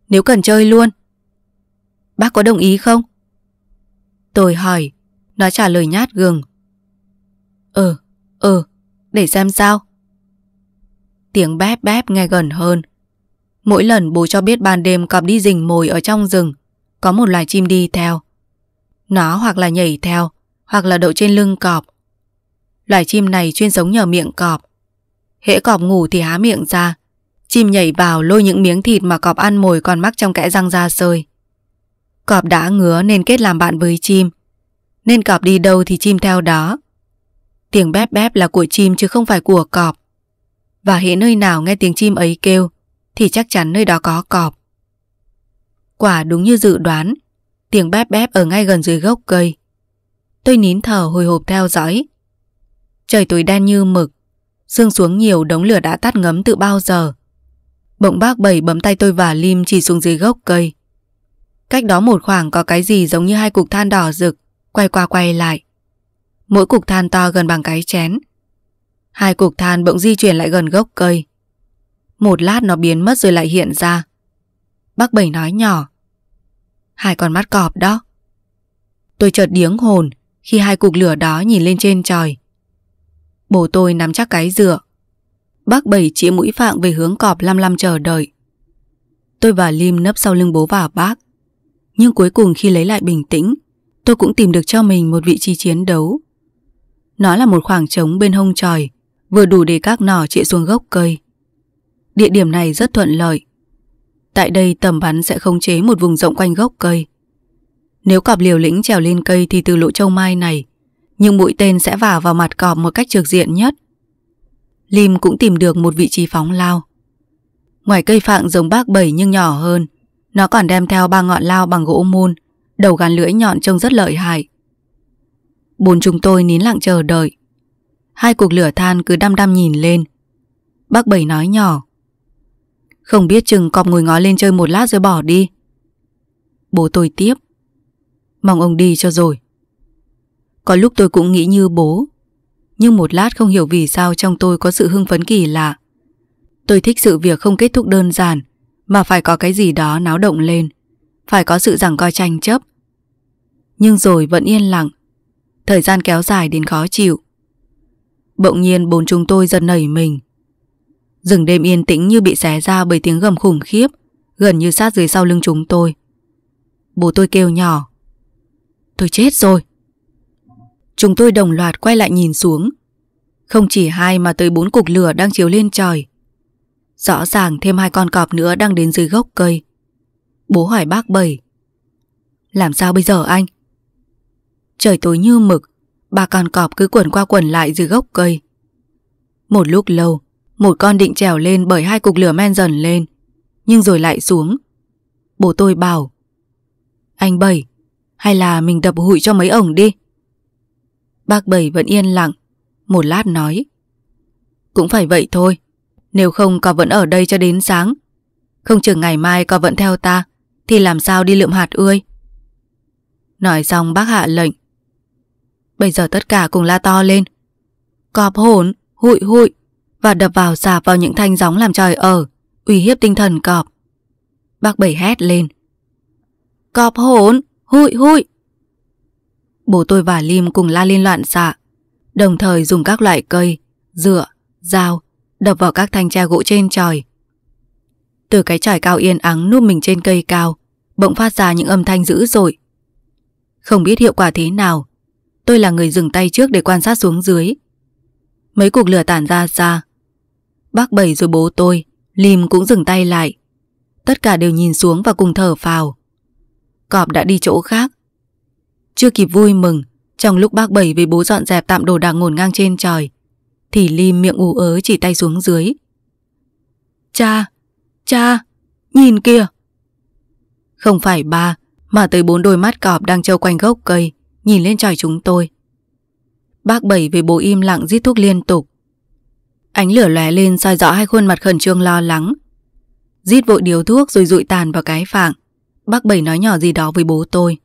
nếu cần chơi luôn. Bác có đồng ý không? Tôi hỏi, nó trả lời nhát gừng Ờ, ờ, để xem sao. Tiếng bép bép nghe gần hơn. Mỗi lần bố cho biết ban đêm cọp đi rình mồi ở trong rừng, có một loài chim đi theo. Nó hoặc là nhảy theo, hoặc là đậu trên lưng cọp. Loài chim này chuyên sống nhờ miệng cọp. Hễ cọp ngủ thì há miệng ra, chim nhảy vào lôi những miếng thịt mà cọp ăn mồi còn mắc trong kẽ răng ra sơi. Cọp đã ngứa nên kết làm bạn với chim, nên cọp đi đâu thì chim theo đó. Tiếng bép bép là của chim chứ không phải của cọp. Và hễ nơi nào nghe tiếng chim ấy kêu thì chắc chắn nơi đó có cọp. Quả đúng như dự đoán, tiếng bép bép ở ngay gần dưới gốc cây. Tôi nín thở hồi hộp theo dõi. Trời tối đen như mực, sương xuống nhiều đống lửa đã tắt ngấm từ bao giờ. Bỗng bác bảy bấm tay tôi và Lim chỉ xuống dưới gốc cây. Cách đó một khoảng có cái gì giống như hai cục than đỏ rực, quay qua quay lại. Mỗi cục than to gần bằng cái chén Hai cục than bỗng di chuyển lại gần gốc cây Một lát nó biến mất rồi lại hiện ra Bác Bảy nói nhỏ Hai con mắt cọp đó Tôi chợt điếng hồn Khi hai cục lửa đó nhìn lên trên trời Bố tôi nắm chắc cái dựa Bác Bảy chỉ mũi phạng về hướng cọp lăm lăm chờ đợi Tôi và Lim nấp sau lưng bố và bác Nhưng cuối cùng khi lấy lại bình tĩnh Tôi cũng tìm được cho mình một vị trí chiến đấu nó là một khoảng trống bên hông tròi, vừa đủ để các nỏ chĩa xuống gốc cây. Địa điểm này rất thuận lợi. Tại đây tầm bắn sẽ khống chế một vùng rộng quanh gốc cây. Nếu cọp liều lĩnh trèo lên cây thì từ lỗ châu mai này, nhưng mũi tên sẽ vả vào mặt cọp một cách trực diện nhất. Lim cũng tìm được một vị trí phóng lao. Ngoài cây phạng giống bác bảy nhưng nhỏ hơn, nó còn đem theo ba ngọn lao bằng gỗ môn, đầu gắn lưỡi nhọn trông rất lợi hại. Bốn chúng tôi nín lặng chờ đợi Hai cuộc lửa than cứ đăm đăm nhìn lên Bác Bảy nói nhỏ Không biết chừng cọp ngồi ngó lên chơi một lát rồi bỏ đi Bố tôi tiếp Mong ông đi cho rồi Có lúc tôi cũng nghĩ như bố Nhưng một lát không hiểu vì sao trong tôi có sự hưng phấn kỳ lạ Tôi thích sự việc không kết thúc đơn giản Mà phải có cái gì đó náo động lên Phải có sự giằng coi tranh chấp Nhưng rồi vẫn yên lặng Thời gian kéo dài đến khó chịu Bỗng nhiên bốn chúng tôi giật nảy mình Rừng đêm yên tĩnh như bị xé ra bởi tiếng gầm khủng khiếp Gần như sát dưới sau lưng chúng tôi Bố tôi kêu nhỏ Tôi chết rồi Chúng tôi đồng loạt quay lại nhìn xuống Không chỉ hai mà tới bốn cục lửa đang chiếu lên trời Rõ ràng thêm hai con cọp nữa đang đến dưới gốc cây Bố hỏi bác bảy Làm sao bây giờ anh? Trời tối như mực, ba con cọp cứ quẩn qua quẩn lại dưới gốc cây. Một lúc lâu, một con định trèo lên bởi hai cục lửa men dần lên, nhưng rồi lại xuống. Bố tôi bảo, anh Bảy, hay là mình đập hụi cho mấy ổng đi. Bác Bảy vẫn yên lặng, một lát nói. Cũng phải vậy thôi, nếu không có vẫn ở đây cho đến sáng. Không chừng ngày mai có vẫn theo ta, thì làm sao đi lượm hạt ươi. Nói xong bác hạ lệnh, Bây giờ tất cả cùng la to lên Cọp hổn, hụi hụi Và đập vào sạp vào những thanh gióng làm trời ở Uy hiếp tinh thần cọp Bác Bảy hét lên Cọp hổn, hụi hụi Bố tôi và Lim cùng la lên loạn xạ Đồng thời dùng các loại cây Dựa, dao Đập vào các thanh tre gỗ trên tròi Từ cái tròi cao yên ắng núp mình trên cây cao Bỗng phát ra những âm thanh dữ dội Không biết hiệu quả thế nào Tôi là người dừng tay trước để quan sát xuống dưới Mấy cuộc lửa tản ra xa Bác Bảy rồi bố tôi Lim cũng dừng tay lại Tất cả đều nhìn xuống và cùng thở phào Cọp đã đi chỗ khác Chưa kịp vui mừng Trong lúc bác Bảy với bố dọn dẹp tạm đồ đạc ngổn ngang trên trời Thì Lim miệng ủ ớ chỉ tay xuống dưới Cha, cha, nhìn kìa Không phải ba Mà tới bốn đôi mắt cọp đang trâu quanh gốc cây Nhìn lên trời chúng tôi Bác Bảy về bố im lặng giết thuốc liên tục Ánh lửa lóe lên soi rõ hai khuôn mặt khẩn trương lo lắng Giết vội điếu thuốc rồi rụi tàn vào cái phạng Bác Bảy nói nhỏ gì đó với bố tôi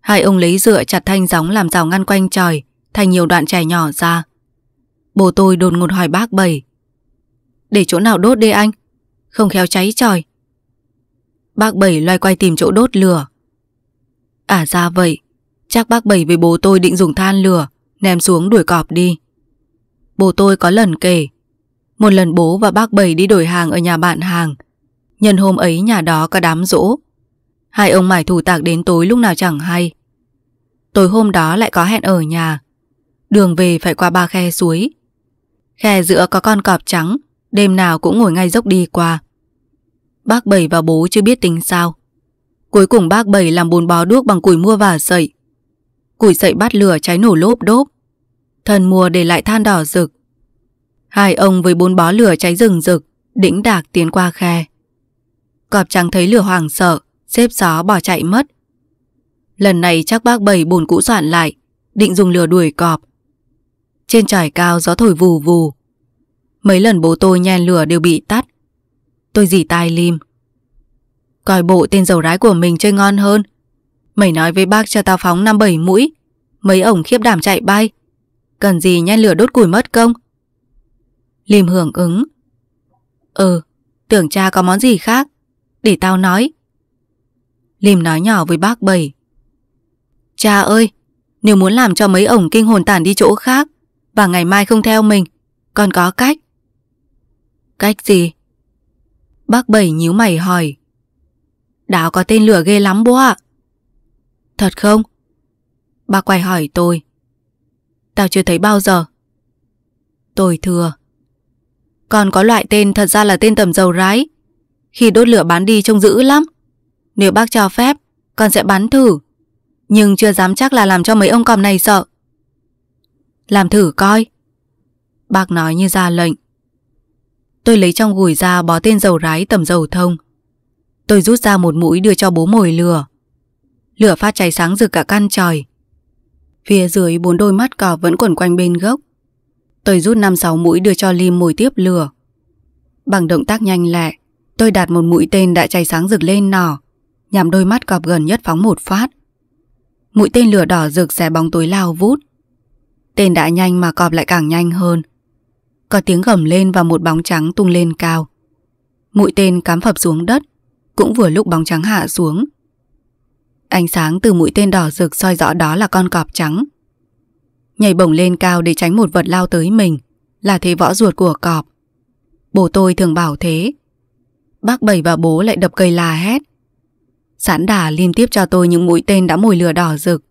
Hai ông lấy dựa chặt thanh gióng làm rào ngăn quanh trời Thành nhiều đoạn chè nhỏ ra Bố tôi đồn ngột hỏi bác Bảy Để chỗ nào đốt đi anh Không khéo cháy trời Bác Bảy loay quay tìm chỗ đốt lửa À ra vậy Chắc bác Bảy với bố tôi định dùng than lửa Ném xuống đuổi cọp đi Bố tôi có lần kể Một lần bố và bác Bảy đi đổi hàng ở nhà bạn hàng Nhân hôm ấy nhà đó có đám rỗ Hai ông mải thủ tạc đến tối lúc nào chẳng hay Tối hôm đó lại có hẹn ở nhà Đường về phải qua ba khe suối Khe giữa có con cọp trắng Đêm nào cũng ngồi ngay dốc đi qua Bác Bảy và bố chưa biết tính sao Cuối cùng bác Bảy làm bồn bó đuốc bằng củi mua và sậy Củi dậy bát lửa cháy nổ lốp đốp Thần mùa để lại than đỏ rực Hai ông với bốn bó lửa cháy rừng rực Đĩnh đạc tiến qua khe Cọp trắng thấy lửa hoàng sợ Xếp gió bỏ chạy mất Lần này chắc bác bảy bùn cũ soạn lại Định dùng lửa đuổi cọp Trên trải cao gió thổi vù vù Mấy lần bố tôi nhen lửa đều bị tắt Tôi dì tai lim Coi bộ tên dầu rái của mình chơi ngon hơn Mày nói với bác cho tao phóng năm bảy mũi Mấy ổng khiếp đảm chạy bay Cần gì nhen lửa đốt củi mất công liêm hưởng ứng Ừ Tưởng cha có món gì khác Để tao nói liêm nói nhỏ với bác bảy Cha ơi Nếu muốn làm cho mấy ổng kinh hồn tản đi chỗ khác Và ngày mai không theo mình còn có cách Cách gì Bác bảy nhíu mày hỏi Đảo có tên lửa ghê lắm bố ạ Thật không? Bà quay hỏi tôi. Tao chưa thấy bao giờ. Tôi thừa. Còn có loại tên thật ra là tên tầm dầu rái. Khi đốt lửa bán đi trông dữ lắm. Nếu bác cho phép, con sẽ bán thử. Nhưng chưa dám chắc là làm cho mấy ông còm này sợ. Làm thử coi. Bác nói như ra lệnh. Tôi lấy trong gùi ra bó tên dầu rái tầm dầu thông. Tôi rút ra một mũi đưa cho bố mồi lửa. Lửa phát cháy sáng rực cả căn tròi Phía dưới bốn đôi mắt cỏ vẫn quẩn quanh bên gốc Tôi rút năm sáu mũi đưa cho Lim mồi tiếp lửa Bằng động tác nhanh lẹ Tôi đặt một mũi tên đã cháy sáng rực lên nỏ Nhằm đôi mắt cọp gần nhất phóng một phát Mũi tên lửa đỏ rực xé bóng tối lao vút Tên đã nhanh mà cọp lại càng nhanh hơn Có tiếng gầm lên và một bóng trắng tung lên cao Mũi tên cắm phập xuống đất Cũng vừa lúc bóng trắng hạ xuống Ánh sáng từ mũi tên đỏ rực soi rõ đó là con cọp trắng. Nhảy bổng lên cao để tránh một vật lao tới mình, là thế võ ruột của cọp. Bố tôi thường bảo thế. Bác Bảy và bố lại đập cây là hét. Sẵn đà liên tiếp cho tôi những mũi tên đã mồi lửa đỏ rực.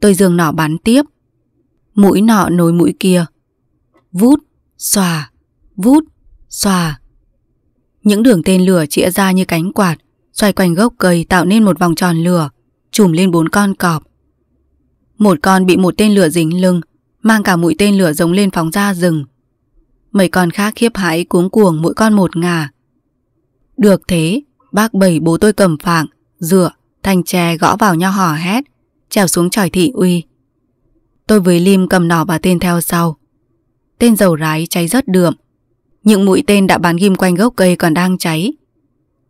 Tôi dường nỏ bắn tiếp. Mũi nọ nối mũi kia. Vút, xòa, vút, xòa. Những đường tên lửa chĩa ra như cánh quạt, xoay quanh gốc cây tạo nên một vòng tròn lửa chùm lên bốn con cọp Một con bị một tên lửa dính lưng Mang cả mũi tên lửa giống lên phóng ra rừng Mấy con khác khiếp hãi cuống cuồng mỗi con một ngà Được thế Bác bảy bố tôi cầm phạng Dựa, thanh tre gõ vào nhau hò hét Trèo xuống tròi thị uy Tôi với Lim cầm nỏ và tên theo sau Tên dầu rái cháy rất đượm Những mũi tên đã bắn ghim quanh gốc cây còn đang cháy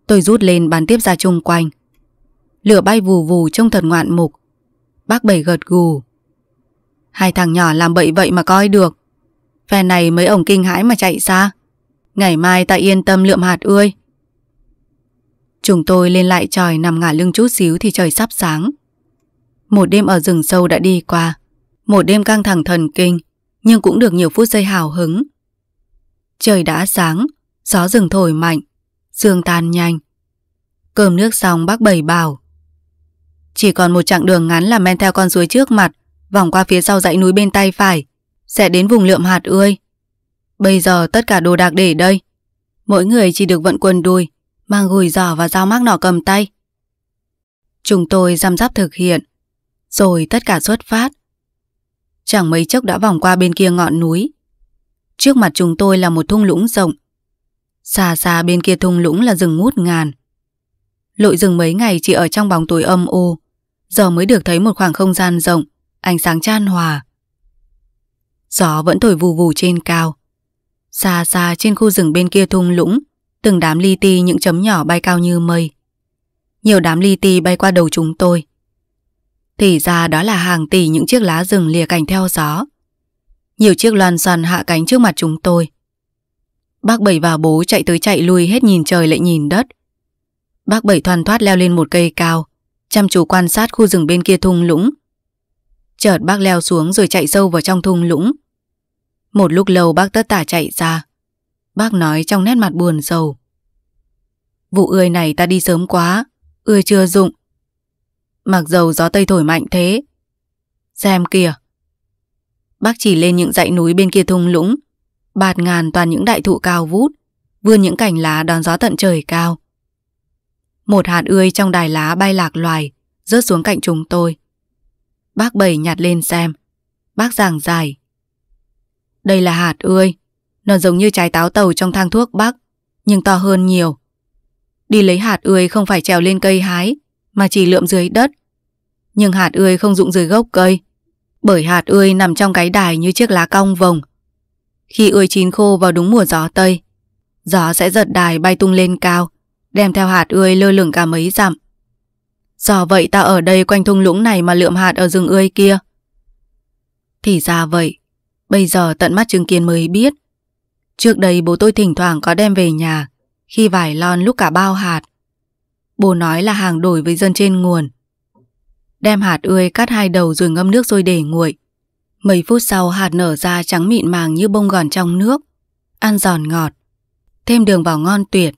Tôi rút lên bắn tiếp ra chung quanh Lửa bay vù vù trông thật ngoạn mục Bác Bảy gật gù Hai thằng nhỏ làm bậy vậy mà coi được phe này mấy ông kinh hãi mà chạy xa Ngày mai ta yên tâm lượm hạt ươi Chúng tôi lên lại tròi nằm ngả lưng chút xíu thì trời sắp sáng Một đêm ở rừng sâu đã đi qua Một đêm căng thẳng thần kinh Nhưng cũng được nhiều phút giây hào hứng Trời đã sáng Gió rừng thổi mạnh Sương tan nhanh Cơm nước xong bác bày bảo chỉ còn một chặng đường ngắn là men theo con suối trước mặt, vòng qua phía sau dãy núi bên tay phải, sẽ đến vùng lượm hạt ươi. Bây giờ tất cả đồ đạc để đây. Mỗi người chỉ được vận quần đùi, mang gùi giỏ và dao mác nỏ cầm tay. Chúng tôi giam giáp thực hiện, rồi tất cả xuất phát. Chẳng mấy chốc đã vòng qua bên kia ngọn núi. Trước mặt chúng tôi là một thung lũng rộng. Xa xa bên kia thung lũng là rừng ngút ngàn. Lội rừng mấy ngày chỉ ở trong bóng tối âm u giờ mới được thấy một khoảng không gian rộng, ánh sáng chan hòa. Gió vẫn thổi vù vù trên cao. Xa xa trên khu rừng bên kia thung lũng, từng đám li ti những chấm nhỏ bay cao như mây. Nhiều đám li ti bay qua đầu chúng tôi. Thì ra đó là hàng tỷ những chiếc lá rừng lìa cành theo gió. Nhiều chiếc loan xoàn hạ cánh trước mặt chúng tôi. Bác Bảy và bố chạy tới chạy lui hết nhìn trời lại nhìn đất. Bác Bảy thoăn thoát leo lên một cây cao, chăm chú quan sát khu rừng bên kia thung lũng. Chợt bác leo xuống rồi chạy sâu vào trong thung lũng. Một lúc lâu bác tất tả chạy ra. Bác nói trong nét mặt buồn sầu. Vụ ươi này ta đi sớm quá, ươi chưa dụng. Mặc dầu gió tây thổi mạnh thế. Xem kìa. Bác chỉ lên những dãy núi bên kia thung lũng. Bạt ngàn toàn những đại thụ cao vút, vươn những cành lá đón gió tận trời cao. Một hạt ươi trong đài lá bay lạc loài, rớt xuống cạnh chúng tôi. Bác Bảy nhặt lên xem. Bác giảng dài. Đây là hạt ươi. Nó giống như trái táo tàu trong thang thuốc bác, nhưng to hơn nhiều. Đi lấy hạt ươi không phải trèo lên cây hái, mà chỉ lượm dưới đất. Nhưng hạt ươi không rụng dưới gốc cây, bởi hạt ươi nằm trong cái đài như chiếc lá cong vồng. Khi ươi chín khô vào đúng mùa gió Tây, gió sẽ giật đài bay tung lên cao, đem theo hạt ươi lơ lửng cả mấy dặm. Do vậy ta ở đây quanh thung lũng này mà lượm hạt ở rừng ươi kia. Thì ra vậy, bây giờ tận mắt chứng kiến mới biết. Trước đây bố tôi thỉnh thoảng có đem về nhà, khi vải lon lúc cả bao hạt. Bố nói là hàng đổi với dân trên nguồn. Đem hạt ươi cắt hai đầu rồi ngâm nước rồi để nguội. Mấy phút sau hạt nở ra trắng mịn màng như bông gòn trong nước, ăn giòn ngọt. Thêm đường vào ngon tuyệt.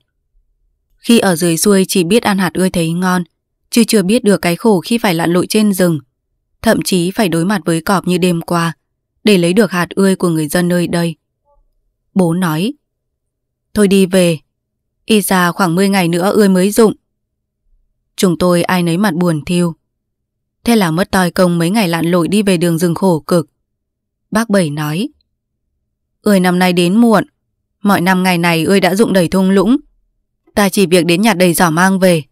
Khi ở dưới xuôi chỉ biết ăn hạt ươi thấy ngon, chứ chưa biết được cái khổ khi phải lặn lội trên rừng. Thậm chí phải đối mặt với cọp như đêm qua, để lấy được hạt ươi của người dân nơi đây. Bố nói, Thôi đi về, y ra khoảng 10 ngày nữa ươi mới rụng. Chúng tôi ai nấy mặt buồn thiêu. Thế là mất tòi công mấy ngày lặn lội đi về đường rừng khổ cực. Bác Bảy nói, Ươi năm nay đến muộn, mọi năm ngày này ươi đã rụng đầy thung lũng, Ta chỉ việc đến nhặt đầy giỏ mang về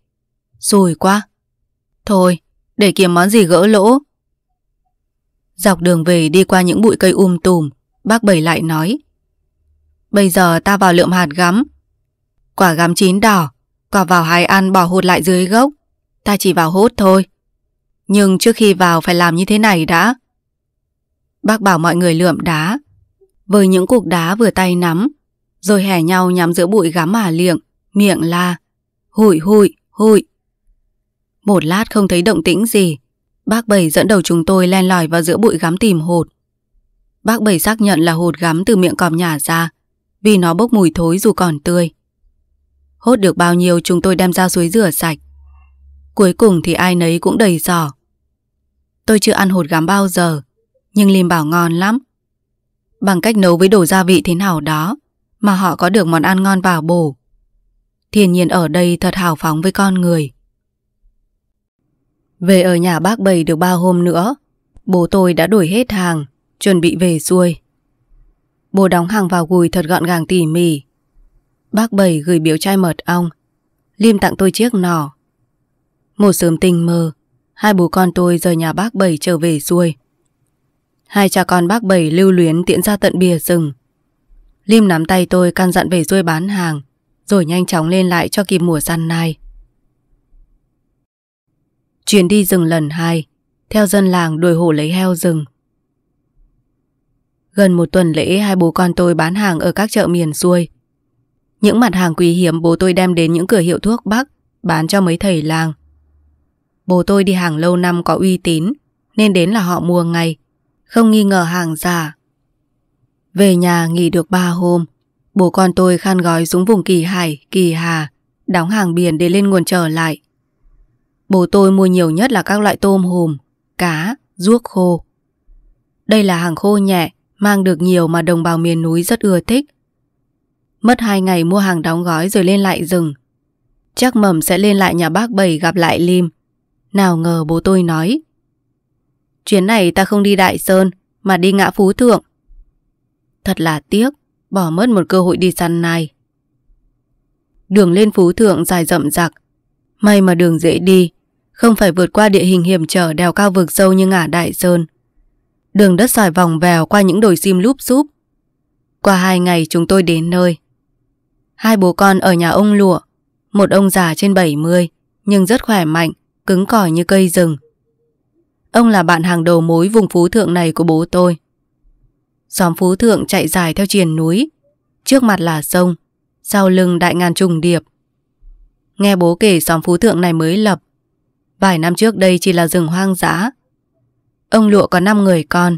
Xùi quá Thôi để kiếm món gì gỡ lỗ Dọc đường về đi qua những bụi cây um tùm Bác Bảy lại nói Bây giờ ta vào lượm hạt gắm Quả gắm chín đỏ Quả vào hái ăn bỏ hụt lại dưới gốc Ta chỉ vào hốt thôi Nhưng trước khi vào phải làm như thế này đã Bác bảo mọi người lượm đá Với những cục đá vừa tay nắm Rồi hẻ nhau nhắm giữa bụi gắm mà liệng miệng là hụi hụi hụi Một lát không thấy động tĩnh gì, bác Bảy dẫn đầu chúng tôi len lỏi vào giữa bụi gắm tìm hột. Bác Bảy xác nhận là hột gắm từ miệng cọp nhả ra, vì nó bốc mùi thối dù còn tươi. Hốt được bao nhiêu chúng tôi đem ra suối rửa sạch. Cuối cùng thì ai nấy cũng đầy giỏ. Tôi chưa ăn hột gắm bao giờ, nhưng Lim bảo ngon lắm. Bằng cách nấu với đồ gia vị thế nào đó mà họ có được món ăn ngon vào bổ. Thiên nhiên ở đây thật hào phóng với con người. Về ở nhà bác bầy được ba hôm nữa, bố tôi đã đổi hết hàng, chuẩn bị về xuôi. Bố đóng hàng vào gùi thật gọn gàng tỉ mỉ. Bác bầy gửi biểu chai mật ong, Liêm tặng tôi chiếc nỏ. Một sớm tình mơ, hai bố con tôi rời nhà bác bầy trở về xuôi. Hai cha con bác bầy lưu luyến tiễn ra tận bìa rừng. Liêm nắm tay tôi căn dặn về xuôi bán hàng rồi nhanh chóng lên lại cho kịp mùa săn nai. Chuyến đi rừng lần hai, theo dân làng đuổi hổ lấy heo rừng. Gần một tuần lễ hai bố con tôi bán hàng ở các chợ miền xuôi. Những mặt hàng quý hiếm bố tôi đem đến những cửa hiệu thuốc Bắc bán cho mấy thầy làng. Bố tôi đi hàng lâu năm có uy tín nên đến là họ mua ngay, không nghi ngờ hàng giả. Về nhà nghỉ được ba hôm, Bố con tôi khan gói xuống vùng Kỳ Hải, Kỳ Hà, đóng hàng biển để lên nguồn trở lại. Bố tôi mua nhiều nhất là các loại tôm hùm, cá, ruốc khô. Đây là hàng khô nhẹ, mang được nhiều mà đồng bào miền núi rất ưa thích. Mất hai ngày mua hàng đóng gói rồi lên lại rừng. Chắc mầm sẽ lên lại nhà bác Bảy gặp lại Lim. Nào ngờ bố tôi nói. Chuyến này ta không đi Đại Sơn, mà đi ngã Phú Thượng. Thật là tiếc, Bỏ mất một cơ hội đi săn nai Đường lên phú thượng dài rậm rạc May mà đường dễ đi Không phải vượt qua địa hình hiểm trở đèo cao vực sâu như ngả đại sơn Đường đất xoài vòng vèo qua những đồi sim lúp xúp Qua hai ngày chúng tôi đến nơi Hai bố con ở nhà ông lụa Một ông già trên 70 Nhưng rất khỏe mạnh Cứng cỏi như cây rừng Ông là bạn hàng đầu mối vùng phú thượng này của bố tôi Xóm phú thượng chạy dài theo triền núi Trước mặt là sông Sau lưng đại ngàn trùng điệp Nghe bố kể xóm phú thượng này mới lập Vài năm trước đây chỉ là rừng hoang dã Ông lụa có 5 người con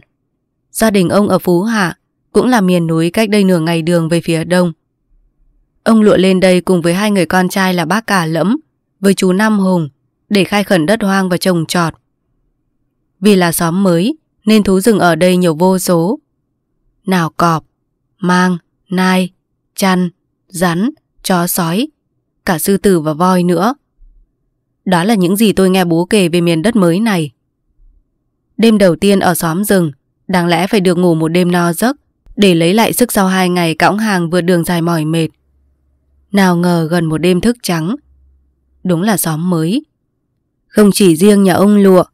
Gia đình ông ở Phú Hạ Cũng là miền núi cách đây nửa ngày đường về phía đông Ông lụa lên đây cùng với hai người con trai là bác cả lẫm Với chú Nam Hùng Để khai khẩn đất hoang và trồng trọt Vì là xóm mới Nên thú rừng ở đây nhiều vô số nào cọp, mang, nai, chăn, rắn, chó sói, cả sư tử và voi nữa. Đó là những gì tôi nghe bố kể về miền đất mới này. Đêm đầu tiên ở xóm rừng, đáng lẽ phải được ngủ một đêm no giấc để lấy lại sức sau hai ngày cõng hàng vượt đường dài mỏi mệt. Nào ngờ gần một đêm thức trắng. Đúng là xóm mới. Không chỉ riêng nhà ông lụa,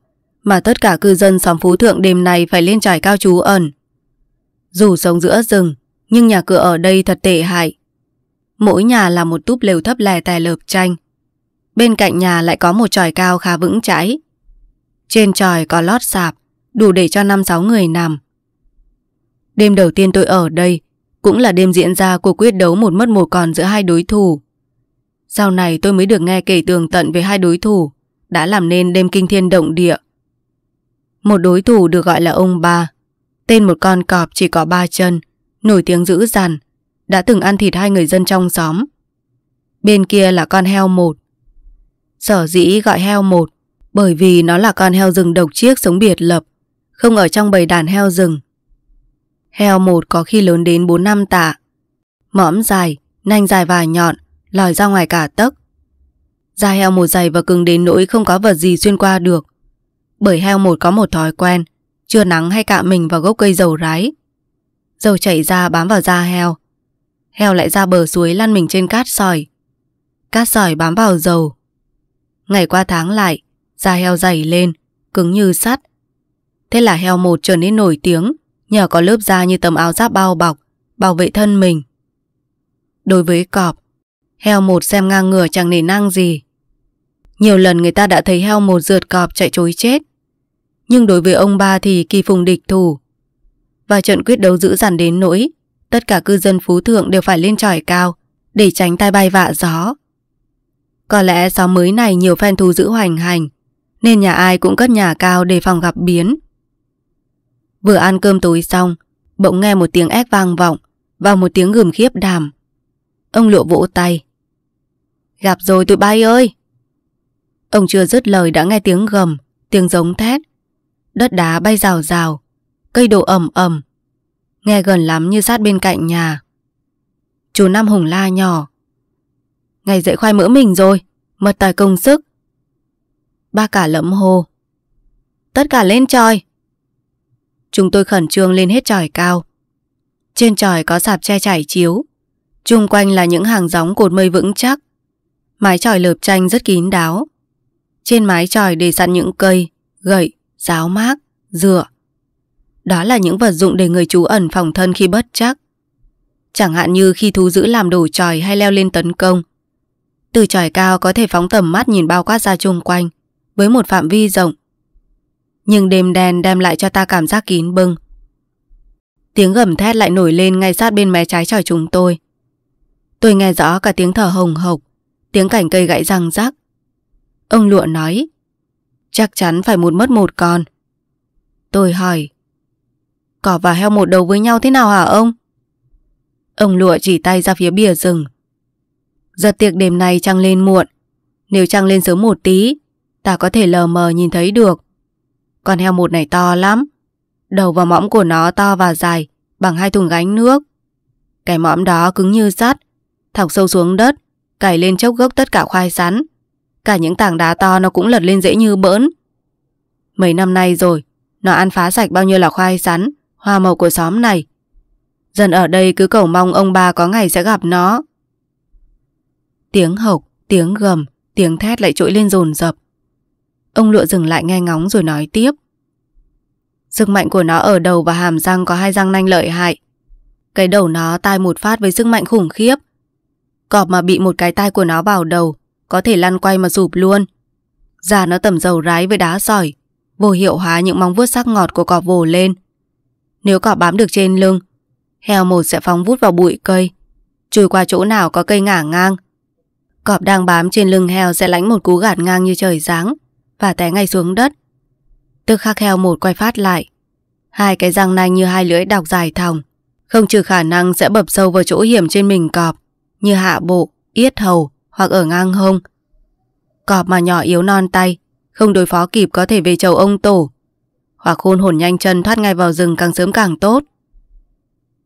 mà tất cả cư dân xóm Phú Thượng đêm này phải lên trải cao trú ẩn dù sống giữa rừng, nhưng nhà cửa ở đây thật tệ hại. Mỗi nhà là một túp lều thấp lè tè lợp tranh. Bên cạnh nhà lại có một tròi cao khá vững chãi. Trên tròi có lót sạp, đủ để cho 5-6 người nằm. Đêm đầu tiên tôi ở đây, cũng là đêm diễn ra cuộc quyết đấu một mất một còn giữa hai đối thủ. Sau này tôi mới được nghe kể tường tận về hai đối thủ, đã làm nên đêm kinh thiên động địa. Một đối thủ được gọi là ông ba, Tên một con cọp chỉ có ba chân, nổi tiếng dữ dằn, đã từng ăn thịt hai người dân trong xóm. Bên kia là con heo một. Sở dĩ gọi heo một bởi vì nó là con heo rừng độc chiếc sống biệt lập, không ở trong bầy đàn heo rừng. Heo một có khi lớn đến 4 năm tạ. Mõm dài, nanh dài và nhọn, lòi ra ngoài cả tấc. Da heo một dày và cứng đến nỗi không có vật gì xuyên qua được. Bởi heo một có một thói quen, chưa nắng hay cạ mình vào gốc cây dầu rái Dầu chảy ra bám vào da heo Heo lại ra bờ suối lăn mình trên cát sỏi Cát sỏi bám vào dầu Ngày qua tháng lại Da heo dày lên Cứng như sắt Thế là heo một trở nên nổi tiếng Nhờ có lớp da như tấm áo giáp bao bọc Bảo vệ thân mình Đối với cọp Heo một xem ngang ngửa chẳng nề năng gì Nhiều lần người ta đã thấy heo một rượt cọp chạy chối chết nhưng đối với ông ba thì kỳ phùng địch thủ Và trận quyết đấu dữ dằn đến nỗi Tất cả cư dân phú thượng đều phải lên tròi cao Để tránh tai bay vạ gió Có lẽ xóm mới này nhiều phen thú giữ hoành hành Nên nhà ai cũng cất nhà cao để phòng gặp biến Vừa ăn cơm tối xong Bỗng nghe một tiếng ép vang vọng Và một tiếng gườm khiếp đàm Ông lụa vỗ tay Gặp rồi tụi bay ơi Ông chưa dứt lời đã nghe tiếng gầm Tiếng giống thét Đất đá bay rào rào Cây đổ ầm ầm Nghe gần lắm như sát bên cạnh nhà Chú Nam Hùng la nhỏ Ngày dậy khoai mỡ mình rồi Mật tài công sức Ba cả lẫm hồ, Tất cả lên tròi Chúng tôi khẩn trương lên hết tròi cao Trên tròi có sạp che chảy chiếu Trung quanh là những hàng gióng cột mây vững chắc Mái tròi lợp tranh rất kín đáo Trên mái tròi để sẵn những cây, gậy giáo mác, dựa. Đó là những vật dụng để người chú ẩn phòng thân khi bất chắc. Chẳng hạn như khi thú dữ làm đổ tròi hay leo lên tấn công. Từ tròi cao có thể phóng tầm mắt nhìn bao quát ra chung quanh, với một phạm vi rộng. Nhưng đêm đen đem lại cho ta cảm giác kín bưng. Tiếng gầm thét lại nổi lên ngay sát bên mé trái tròi chúng tôi. Tôi nghe rõ cả tiếng thở hồng hộc, tiếng cảnh cây gãy răng rác. Ông lụa nói, Chắc chắn phải một mất một con Tôi hỏi Cỏ và heo một đầu với nhau thế nào hả ông? Ông lụa chỉ tay ra phía bìa rừng Giật tiệc đêm nay trăng lên muộn Nếu trăng lên sớm một tí Ta có thể lờ mờ nhìn thấy được Con heo một này to lắm Đầu và mõm của nó to và dài Bằng hai thùng gánh nước Cái mõm đó cứng như sắt Thọc sâu xuống đất Cải lên chốc gốc tất cả khoai sắn Cả những tảng đá to nó cũng lật lên dễ như bỡn Mấy năm nay rồi Nó ăn phá sạch bao nhiêu là khoai sắn Hoa màu của xóm này Dân ở đây cứ cầu mong ông bà có ngày sẽ gặp nó Tiếng hộc, tiếng gầm Tiếng thét lại trỗi lên rồn rập Ông lụa dừng lại nghe ngóng rồi nói tiếp Sức mạnh của nó ở đầu và hàm răng có hai răng nanh lợi hại Cái đầu nó tai một phát với sức mạnh khủng khiếp Cọp mà bị một cái tai của nó vào đầu có thể lăn quay mà rụp luôn. Già nó tẩm dầu rái với đá sỏi, vô hiệu hóa những móng vuốt sắc ngọt của cọp vồ lên. Nếu cọp bám được trên lưng, heo một sẽ phóng vút vào bụi cây, chui qua chỗ nào có cây ngả ngang. Cọp đang bám trên lưng heo sẽ lánh một cú gạt ngang như trời giáng và té ngay xuống đất. Tức khắc heo một quay phát lại. Hai cái răng nanh như hai lưỡi đọc dài thòng, không trừ khả năng sẽ bập sâu vào chỗ hiểm trên mình cọp, như hạ bộ, yết hầu, hoặc ở ngang hông. Cọp mà nhỏ yếu non tay, không đối phó kịp có thể về chầu ông tổ. Hoặc khôn hồn nhanh chân thoát ngay vào rừng càng sớm càng tốt.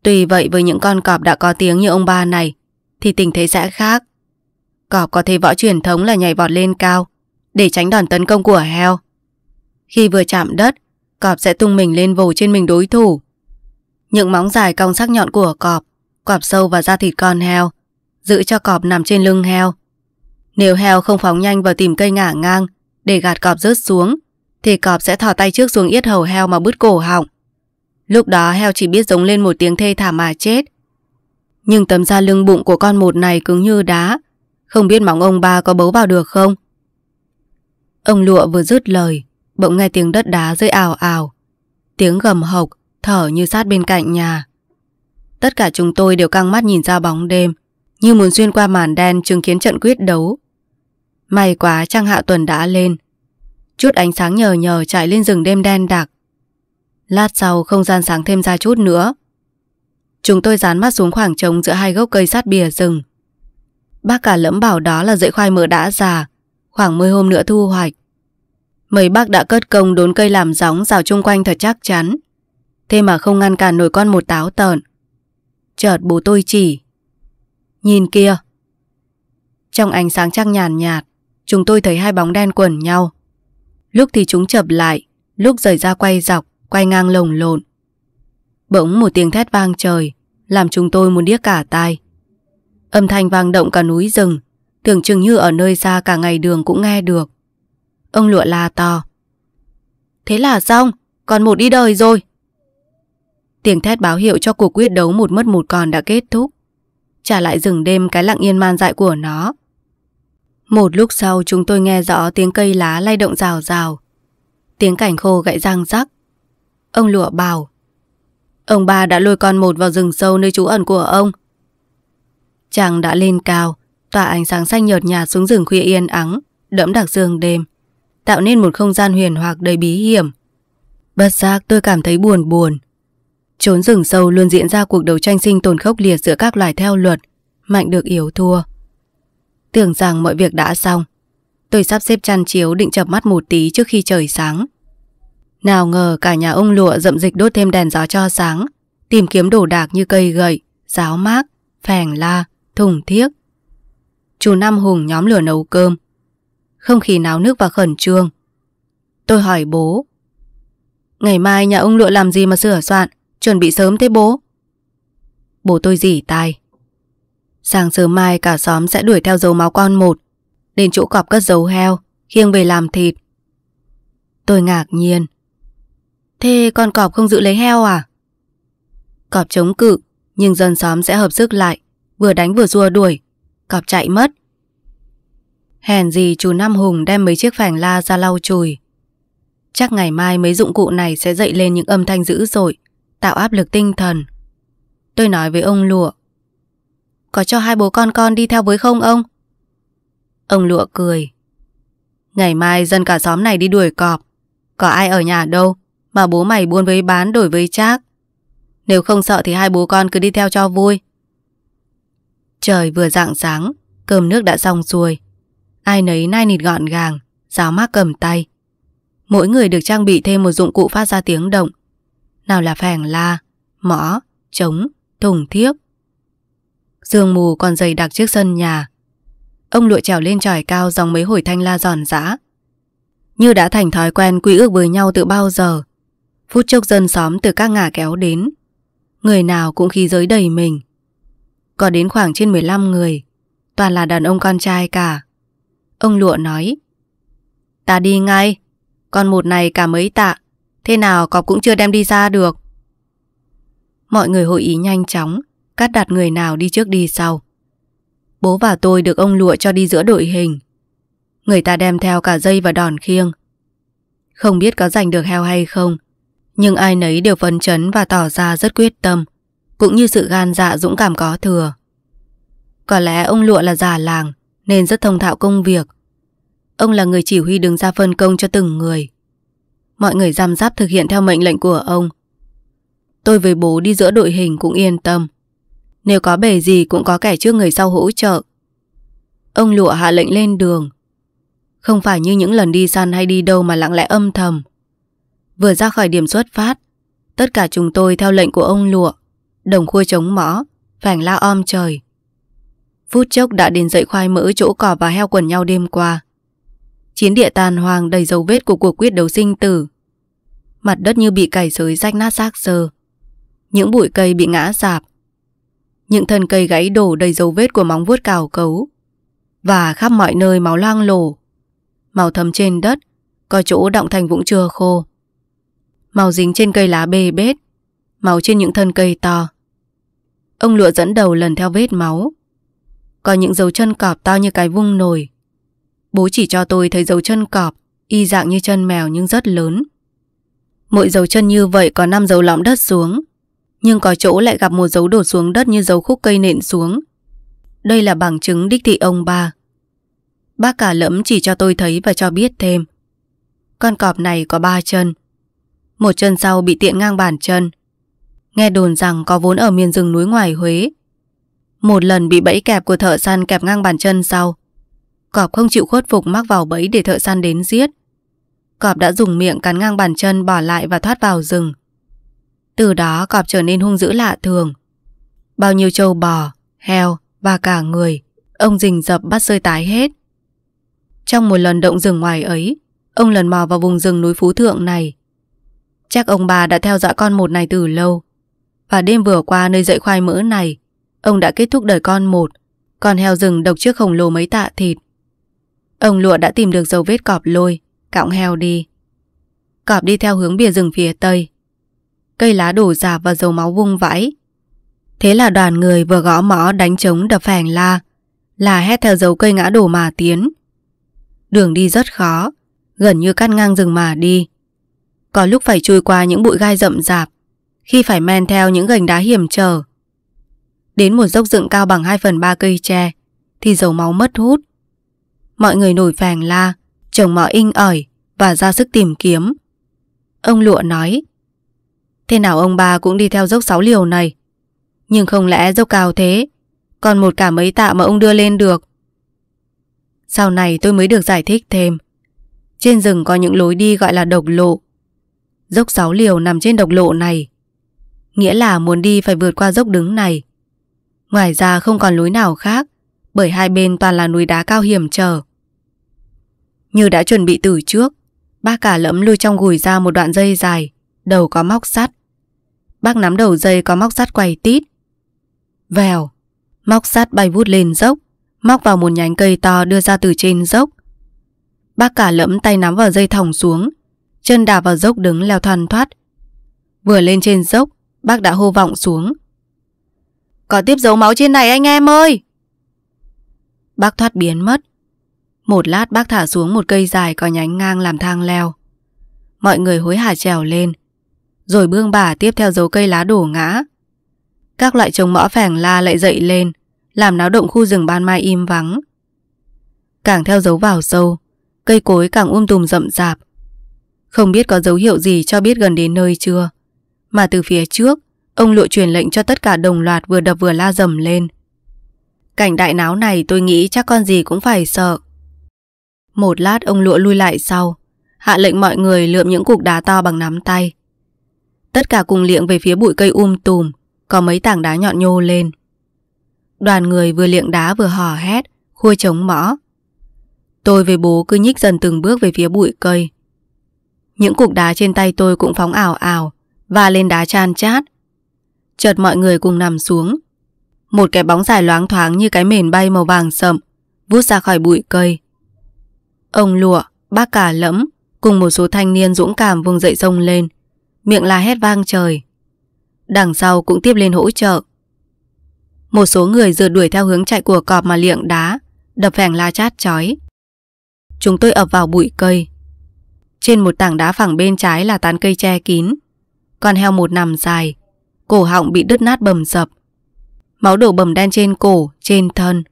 tùy vậy với những con cọp đã có tiếng như ông ba này, thì tình thế sẽ khác. Cọp có thể võ truyền thống là nhảy vọt lên cao, để tránh đòn tấn công của heo. Khi vừa chạm đất, cọp sẽ tung mình lên vồ trên mình đối thủ. Những móng dài cong sắc nhọn của cọp, quạp sâu vào da thịt con heo, giữ cho cọp nằm trên lưng heo, nếu heo không phóng nhanh và tìm cây ngả ngang để gạt cọp rớt xuống, thì cọp sẽ thò tay trước xuống yết hầu heo mà bứt cổ họng. Lúc đó heo chỉ biết giống lên một tiếng thê thảm mà chết. Nhưng tấm da lưng bụng của con một này cứng như đá, không biết móng ông ba có bấu vào được không? Ông lụa vừa dứt lời, bỗng nghe tiếng đất đá rơi ảo ảo, tiếng gầm hộc, thở như sát bên cạnh nhà. Tất cả chúng tôi đều căng mắt nhìn ra bóng đêm, như muốn xuyên qua màn đen chứng kiến trận quyết đấu May quá trăng hạ tuần đã lên. Chút ánh sáng nhờ nhờ chạy lên rừng đêm đen đặc. Lát sau không gian sáng thêm ra chút nữa. Chúng tôi dán mắt xuống khoảng trống giữa hai gốc cây sát bìa rừng. Bác cả lẫm bảo đó là dãy khoai mỡ đã già, khoảng 10 hôm nữa thu hoạch. Mấy bác đã cất công đốn cây làm gióng rào chung quanh thật chắc chắn. Thế mà không ngăn cản nổi con một táo tợn. Chợt bố tôi chỉ. Nhìn kia. Trong ánh sáng trăng nhàn nhạt, nhạt, chúng tôi thấy hai bóng đen quẩn nhau. Lúc thì chúng chập lại, lúc rời ra quay dọc, quay ngang lồng lộn. Bỗng một tiếng thét vang trời, làm chúng tôi muốn điếc cả tai. Âm thanh vang động cả núi rừng, tưởng chừng như ở nơi xa cả ngày đường cũng nghe được. Ông lụa la to. Thế là xong, còn một đi đời rồi. Tiếng thét báo hiệu cho cuộc quyết đấu một mất một còn đã kết thúc. Trả lại rừng đêm cái lặng yên man dại của nó. Một lúc sau chúng tôi nghe rõ tiếng cây lá lay động rào rào. Tiếng cảnh khô gãy răng rắc. Ông lụa bảo. Ông ba đã lôi con một vào rừng sâu nơi trú ẩn của ông. chàng đã lên cao, tỏa ánh sáng xanh nhợt nhạt xuống rừng khuya yên ắng, đẫm đặc sương đêm, tạo nên một không gian huyền hoặc đầy bí hiểm. Bất giác tôi cảm thấy buồn buồn. Trốn rừng sâu luôn diễn ra cuộc đấu tranh sinh tồn khốc liệt giữa các loài theo luật, mạnh được yếu thua. Tưởng rằng mọi việc đã xong Tôi sắp xếp chăn chiếu định chập mắt một tí trước khi trời sáng Nào ngờ cả nhà ông lụa dậm dịch đốt thêm đèn gió cho sáng Tìm kiếm đồ đạc như cây gậy, giáo mác, phèn la, thùng thiếc Chú Năm Hùng nhóm lửa nấu cơm Không khí náo nước và khẩn trương Tôi hỏi bố Ngày mai nhà ông lụa làm gì mà sửa soạn Chuẩn bị sớm thế bố Bố tôi dỉ tai Sáng sớm mai cả xóm sẽ đuổi theo dấu máu con một Đến chỗ cọp cất dấu heo Khiêng về làm thịt Tôi ngạc nhiên Thế con cọp không giữ lấy heo à? Cọp chống cự Nhưng dân xóm sẽ hợp sức lại Vừa đánh vừa rua đuổi Cọp chạy mất Hèn gì chú Nam Hùng đem mấy chiếc phành la ra lau chùi Chắc ngày mai mấy dụng cụ này sẽ dậy lên những âm thanh dữ dội Tạo áp lực tinh thần Tôi nói với ông Lụa có cho hai bố con con đi theo với không ông? Ông lụa cười. Ngày mai dân cả xóm này đi đuổi cọp. Có ai ở nhà đâu mà bố mày buôn với bán đổi với chác. Nếu không sợ thì hai bố con cứ đi theo cho vui. Trời vừa rạng sáng, cơm nước đã xong xuôi. Ai nấy nai nịt gọn gàng, giáo mát cầm tay. Mỗi người được trang bị thêm một dụng cụ phát ra tiếng động. Nào là phèn la, mõ, trống, thùng thiếp, Sương mù còn dày đặc trước sân nhà Ông lụa trèo lên trời cao dòng mấy hồi thanh la giòn giã Như đã thành thói quen quy ước với nhau từ bao giờ Phút chốc dân xóm từ các ngả kéo đến Người nào cũng khí giới đầy mình Có đến khoảng trên 15 người Toàn là đàn ông con trai cả Ông lụa nói Ta đi ngay Còn một này cả mấy tạ Thế nào cọp cũng chưa đem đi ra được Mọi người hội ý nhanh chóng cắt đặt người nào đi trước đi sau. Bố và tôi được ông lụa cho đi giữa đội hình. Người ta đem theo cả dây và đòn khiêng. Không biết có giành được heo hay không, nhưng ai nấy đều phấn chấn và tỏ ra rất quyết tâm, cũng như sự gan dạ dũng cảm có thừa. Có lẽ ông lụa là già làng nên rất thông thạo công việc. Ông là người chỉ huy đứng ra phân công cho từng người. Mọi người giam giáp thực hiện theo mệnh lệnh của ông. Tôi với bố đi giữa đội hình cũng yên tâm. Nếu có bể gì cũng có kẻ trước người sau hỗ trợ Ông lụa hạ lệnh lên đường Không phải như những lần đi săn hay đi đâu mà lặng lẽ âm thầm Vừa ra khỏi điểm xuất phát Tất cả chúng tôi theo lệnh của ông lụa Đồng khua chống mõ Phành la om trời Phút chốc đã đến dậy khoai mỡ chỗ cỏ và heo quần nhau đêm qua Chiến địa tàn hoàng đầy dấu vết của cuộc quyết đấu sinh tử Mặt đất như bị cày sới rách nát xác sơ Những bụi cây bị ngã sạp những thân cây gãy đổ đầy dấu vết của móng vuốt cào cấu. Và khắp mọi nơi máu loang lổ. Màu thấm trên đất, có chỗ động thành vũng chưa khô. Màu dính trên cây lá bê bết, màu trên những thân cây to. Ông lụa dẫn đầu lần theo vết máu. Có những dấu chân cọp to như cái vung nổi. Bố chỉ cho tôi thấy dấu chân cọp, y dạng như chân mèo nhưng rất lớn. Mỗi dấu chân như vậy có năm dấu lõm đất xuống nhưng có chỗ lại gặp một dấu đổ xuống đất như dấu khúc cây nện xuống. Đây là bằng chứng đích thị ông ba. Bác cả lẫm chỉ cho tôi thấy và cho biết thêm. Con cọp này có ba chân. Một chân sau bị tiện ngang bàn chân. Nghe đồn rằng có vốn ở miền rừng núi ngoài Huế. Một lần bị bẫy kẹp của thợ săn kẹp ngang bàn chân sau. Cọp không chịu khuất phục mắc vào bẫy để thợ săn đến giết. Cọp đã dùng miệng cắn ngang bàn chân bỏ lại và thoát vào rừng. Từ đó cọp trở nên hung dữ lạ thường Bao nhiêu trâu bò, heo và cả người Ông rình dập bắt rơi tái hết Trong một lần động rừng ngoài ấy Ông lần mò vào vùng rừng núi Phú Thượng này Chắc ông bà đã theo dõi con một này từ lâu Và đêm vừa qua nơi dậy khoai mỡ này Ông đã kết thúc đời con một Con heo rừng độc trước khổng lồ mấy tạ thịt Ông lụa đã tìm được dấu vết cọp lôi Cọng heo đi Cọp đi theo hướng bìa rừng phía tây cây lá đổ rạp và dầu máu vung vãi. Thế là đoàn người vừa gõ mõ đánh trống đập phành la, là hét theo dấu cây ngã đổ mà tiến. Đường đi rất khó, gần như cắt ngang rừng mà đi. Có lúc phải chui qua những bụi gai rậm rạp, khi phải men theo những gành đá hiểm trở. Đến một dốc dựng cao bằng 2 phần 3 cây tre, thì dầu máu mất hút. Mọi người nổi phàng la, chồng mõ inh ỏi và ra sức tìm kiếm. Ông Lụa nói, Thế nào ông bà cũng đi theo dốc sáu liều này Nhưng không lẽ dốc cao thế Còn một cả mấy tạ mà ông đưa lên được Sau này tôi mới được giải thích thêm Trên rừng có những lối đi gọi là độc lộ Dốc sáu liều nằm trên độc lộ này Nghĩa là muốn đi phải vượt qua dốc đứng này Ngoài ra không còn lối nào khác Bởi hai bên toàn là núi đá cao hiểm trở Như đã chuẩn bị từ trước ba cả lẫm lôi trong gùi ra một đoạn dây dài Đầu có móc sắt Bác nắm đầu dây có móc sắt quay tít. Vèo, móc sắt bay vút lên dốc, móc vào một nhánh cây to đưa ra từ trên dốc. Bác cả lẫm tay nắm vào dây thòng xuống, chân đạp vào dốc đứng leo thoăn thoát. Vừa lên trên dốc, bác đã hô vọng xuống. Có tiếp dấu máu trên này anh em ơi! Bác thoát biến mất. Một lát bác thả xuống một cây dài có nhánh ngang làm thang leo. Mọi người hối hả trèo lên rồi bương bà tiếp theo dấu cây lá đổ ngã. Các loại trống mõ phẻng la lại dậy lên, làm náo động khu rừng ban mai im vắng. Càng theo dấu vào sâu, cây cối càng um tùm rậm rạp. Không biết có dấu hiệu gì cho biết gần đến nơi chưa. Mà từ phía trước, ông lụa truyền lệnh cho tất cả đồng loạt vừa đập vừa la dầm lên. Cảnh đại náo này tôi nghĩ chắc con gì cũng phải sợ. Một lát ông lụa lui lại sau, hạ lệnh mọi người lượm những cục đá to bằng nắm tay, Tất cả cùng liệng về phía bụi cây um tùm Có mấy tảng đá nhọn nhô lên Đoàn người vừa liệng đá vừa hò hét Khôi chống mõ Tôi với bố cứ nhích dần từng bước về phía bụi cây Những cục đá trên tay tôi cũng phóng ảo ảo Và lên đá chan chát Chợt mọi người cùng nằm xuống Một cái bóng dài loáng thoáng như cái mền bay màu vàng sậm Vút ra khỏi bụi cây Ông lụa, bác cả lẫm Cùng một số thanh niên dũng cảm vùng dậy sông lên miệng la hét vang trời. Đằng sau cũng tiếp lên hỗ trợ. Một số người dừa đuổi theo hướng chạy của cọp mà liệng đá, đập phèng la chát chói. Chúng tôi ập vào bụi cây. Trên một tảng đá phẳng bên trái là tán cây che kín. Con heo một nằm dài, cổ họng bị đứt nát bầm dập. Máu đổ bầm đen trên cổ, trên thân.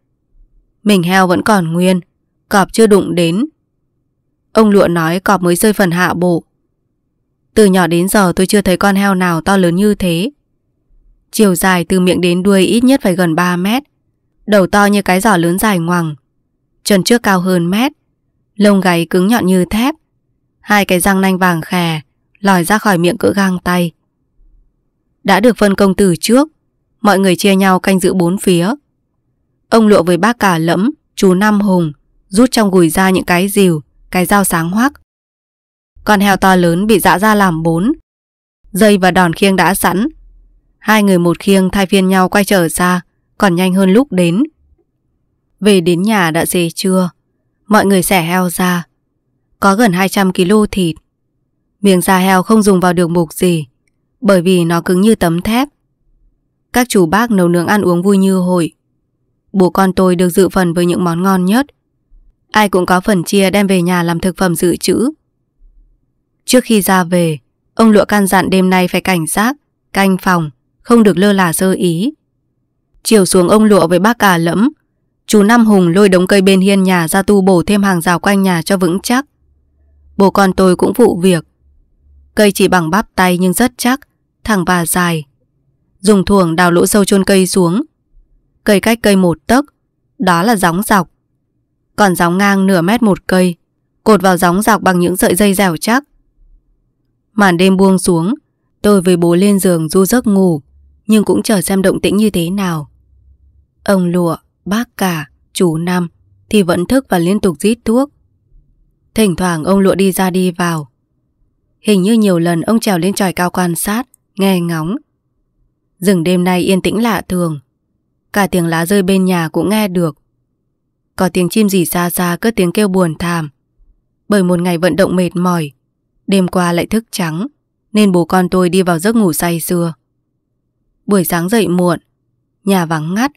Mình heo vẫn còn nguyên, cọp chưa đụng đến. Ông lụa nói cọp mới rơi phần hạ bộ, từ nhỏ đến giờ tôi chưa thấy con heo nào to lớn như thế. Chiều dài từ miệng đến đuôi ít nhất phải gần 3 mét. Đầu to như cái giỏ lớn dài ngoằng. Chân trước cao hơn mét. Lông gáy cứng nhọn như thép. Hai cái răng nanh vàng khè lòi ra khỏi miệng cỡ gang tay. Đã được phân công từ trước, mọi người chia nhau canh giữ bốn phía. Ông lụa với bác cả lẫm, chú Nam Hùng, rút trong gùi ra những cái rìu, cái dao sáng hoắc. Con heo to lớn bị dã ra làm bốn. Dây và đòn khiêng đã sẵn. Hai người một khiêng thay phiên nhau quay trở ra, còn nhanh hơn lúc đến. Về đến nhà đã dề trưa, mọi người xẻ heo ra. Có gần 200 kg thịt. Miếng da heo không dùng vào được mục gì, bởi vì nó cứng như tấm thép. Các chủ bác nấu nướng ăn uống vui như hội. Bố con tôi được dự phần với những món ngon nhất. Ai cũng có phần chia đem về nhà làm thực phẩm dự trữ Trước khi ra về, ông lụa can dặn đêm nay phải cảnh giác, canh phòng, không được lơ là sơ ý. Chiều xuống ông lụa với bác cả lẫm, chú Nam Hùng lôi đống cây bên hiên nhà ra tu bổ thêm hàng rào quanh nhà cho vững chắc. Bố con tôi cũng phụ việc. Cây chỉ bằng bắp tay nhưng rất chắc, thẳng và dài. Dùng thuồng đào lỗ sâu chôn cây xuống. Cây cách cây một tấc, đó là gióng dọc. Còn gióng ngang nửa mét một cây, cột vào gióng dọc bằng những sợi dây dẻo chắc. Màn đêm buông xuống Tôi với bố lên giường du giấc ngủ Nhưng cũng chờ xem động tĩnh như thế nào Ông lụa, bác cả, chú Năm Thì vẫn thức và liên tục rít thuốc Thỉnh thoảng ông lụa đi ra đi vào Hình như nhiều lần ông trèo lên tròi cao quan sát Nghe ngóng Rừng đêm nay yên tĩnh lạ thường Cả tiếng lá rơi bên nhà cũng nghe được Có tiếng chim gì xa xa cất tiếng kêu buồn thảm Bởi một ngày vận động mệt mỏi Đêm qua lại thức trắng Nên bố con tôi đi vào giấc ngủ say xưa Buổi sáng dậy muộn Nhà vắng ngắt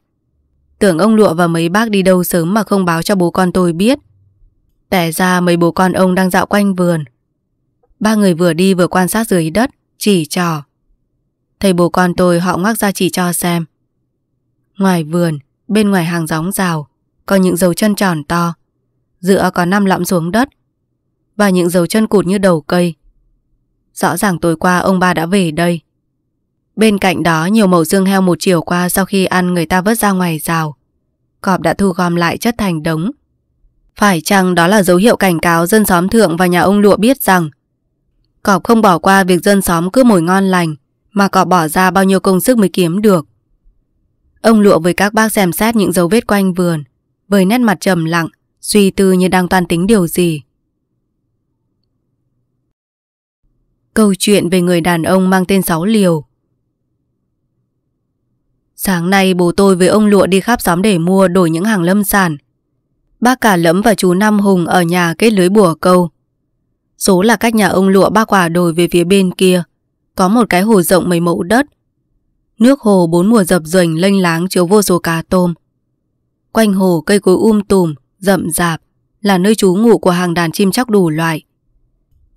Tưởng ông lụa và mấy bác đi đâu sớm mà không báo cho bố con tôi biết Tẻ ra mấy bố con ông đang dạo quanh vườn Ba người vừa đi vừa quan sát dưới đất Chỉ trò Thầy bố con tôi họ ngoác ra chỉ cho xem Ngoài vườn Bên ngoài hàng gióng rào Có những dấu chân tròn to Giữa có năm lõm xuống đất và những dấu chân cụt như đầu cây. Rõ ràng tối qua ông ba đã về đây. Bên cạnh đó nhiều mẩu dương heo một chiều qua sau khi ăn người ta vớt ra ngoài rào. Cọp đã thu gom lại chất thành đống. Phải chăng đó là dấu hiệu cảnh cáo dân xóm thượng và nhà ông lụa biết rằng Cọp không bỏ qua việc dân xóm cứ mồi ngon lành mà cọp bỏ ra bao nhiêu công sức mới kiếm được. Ông lụa với các bác xem xét những dấu vết quanh vườn với nét mặt trầm lặng, suy tư như đang toan tính điều gì. Câu chuyện về người đàn ông mang tên Sáu Liều Sáng nay bố tôi với ông Lụa đi khắp xóm để mua đổi những hàng lâm sản. Bác cả lẫm và chú Năm Hùng ở nhà kết lưới bùa câu. Số là cách nhà ông Lụa ba quả đồi về phía bên kia. Có một cái hồ rộng mấy mẫu đất. Nước hồ bốn mùa dập dềnh lênh láng chiếu vô số cá tôm. Quanh hồ cây cối um tùm, rậm rạp là nơi trú ngụ của hàng đàn chim chóc đủ loại.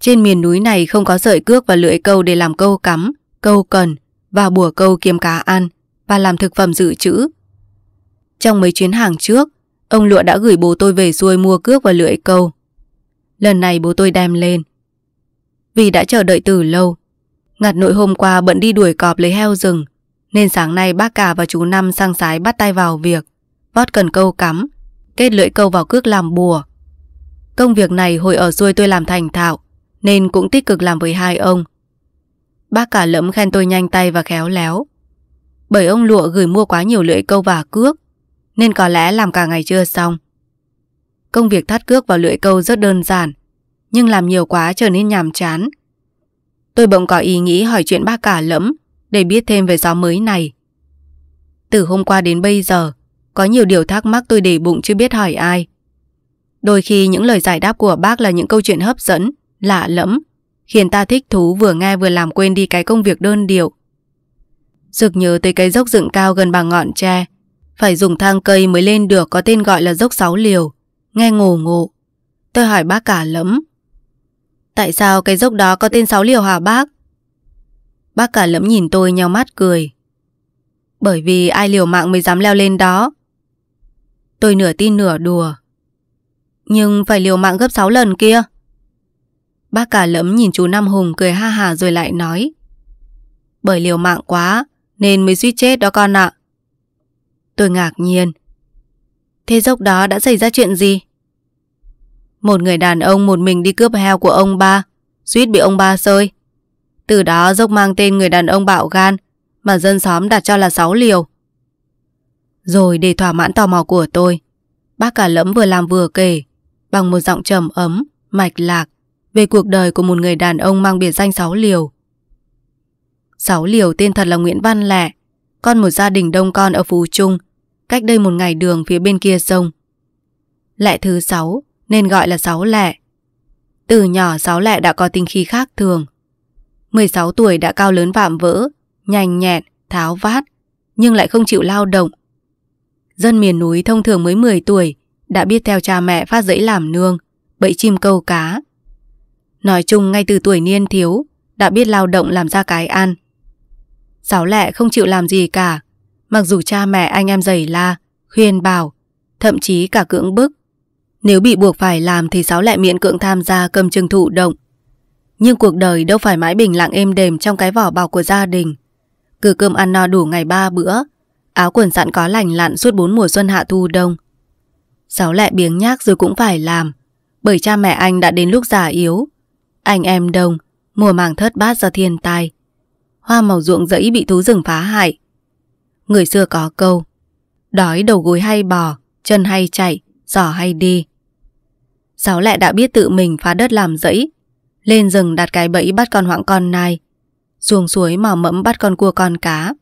Trên miền núi này không có sợi cước và lưỡi câu để làm câu cắm, câu cần và bùa câu kiếm cá ăn và làm thực phẩm dự trữ. Trong mấy chuyến hàng trước, ông Lụa đã gửi bố tôi về xuôi mua cước và lưỡi câu. Lần này bố tôi đem lên. Vì đã chờ đợi từ lâu, ngặt nội hôm qua bận đi đuổi cọp lấy heo rừng, nên sáng nay bác cả và chú Năm sang sái bắt tay vào việc, vót cần câu cắm, kết lưỡi câu vào cước làm bùa. Công việc này hồi ở xuôi tôi làm thành thạo, nên cũng tích cực làm với hai ông. Bác cả lẫm khen tôi nhanh tay và khéo léo. Bởi ông lụa gửi mua quá nhiều lưỡi câu và cước, nên có lẽ làm cả ngày chưa xong. Công việc thắt cước vào lưỡi câu rất đơn giản, nhưng làm nhiều quá trở nên nhàm chán. Tôi bỗng có ý nghĩ hỏi chuyện bác cả lẫm để biết thêm về gió mới này. Từ hôm qua đến bây giờ, có nhiều điều thắc mắc tôi để bụng chưa biết hỏi ai. Đôi khi những lời giải đáp của bác là những câu chuyện hấp dẫn, lạ lẫm, khiến ta thích thú vừa nghe vừa làm quên đi cái công việc đơn điệu. Dực nhớ tới cái dốc dựng cao gần bằng ngọn tre, phải dùng thang cây mới lên được có tên gọi là dốc sáu liều, nghe ngổ ngộ. Tôi hỏi bác cả lẫm. Tại sao cái dốc đó có tên sáu liều hả bác? Bác cả lẫm nhìn tôi nhau mắt cười. Bởi vì ai liều mạng mới dám leo lên đó. Tôi nửa tin nửa đùa. Nhưng phải liều mạng gấp 6 lần kia. Bác cả lẫm nhìn chú Nam Hùng cười ha hà rồi lại nói Bởi liều mạng quá Nên mới suýt chết đó con ạ Tôi ngạc nhiên Thế dốc đó đã xảy ra chuyện gì? Một người đàn ông một mình đi cướp heo của ông ba Suýt bị ông ba sơi Từ đó dốc mang tên người đàn ông bạo gan Mà dân xóm đặt cho là sáu liều Rồi để thỏa mãn tò mò của tôi Bác cả lẫm vừa làm vừa kể Bằng một giọng trầm ấm, mạch lạc về cuộc đời của một người đàn ông mang biệt danh Sáu Liều. Sáu Liều tên thật là Nguyễn Văn Lẹ, con một gia đình đông con ở Phú Trung, cách đây một ngày đường phía bên kia sông. Lẹ thứ sáu nên gọi là Sáu Lẹ. Từ nhỏ Sáu Lẹ đã có tinh khí khác thường. 16 tuổi đã cao lớn vạm vỡ, nhanh nhẹn, tháo vát, nhưng lại không chịu lao động. Dân miền núi thông thường mới 10 tuổi đã biết theo cha mẹ phát giấy làm nương, bẫy chim câu cá, Nói chung ngay từ tuổi niên thiếu, đã biết lao động làm ra cái ăn. Sáu lẹ không chịu làm gì cả, mặc dù cha mẹ anh em dày la, khuyên bảo, thậm chí cả cưỡng bức. Nếu bị buộc phải làm thì sáu lẹ miễn cưỡng tham gia cầm chừng thụ động. Nhưng cuộc đời đâu phải mãi bình lặng êm đềm trong cái vỏ bọc của gia đình. Cứ cơm ăn no đủ ngày ba bữa, áo quần sẵn có lành lặn suốt bốn mùa xuân hạ thu đông. Sáu lẹ biếng nhác rồi cũng phải làm, bởi cha mẹ anh đã đến lúc già yếu, anh em đông, mùa màng thất bát do thiên tai. Hoa màu ruộng rẫy bị thú rừng phá hại. Người xưa có câu, đói đầu gối hay bò, chân hay chạy, giỏ hay đi. Sáu lẹ đã biết tự mình phá đất làm rẫy, lên rừng đặt cái bẫy bắt con hoãng con nai, xuống suối mò mẫm bắt con cua con cá.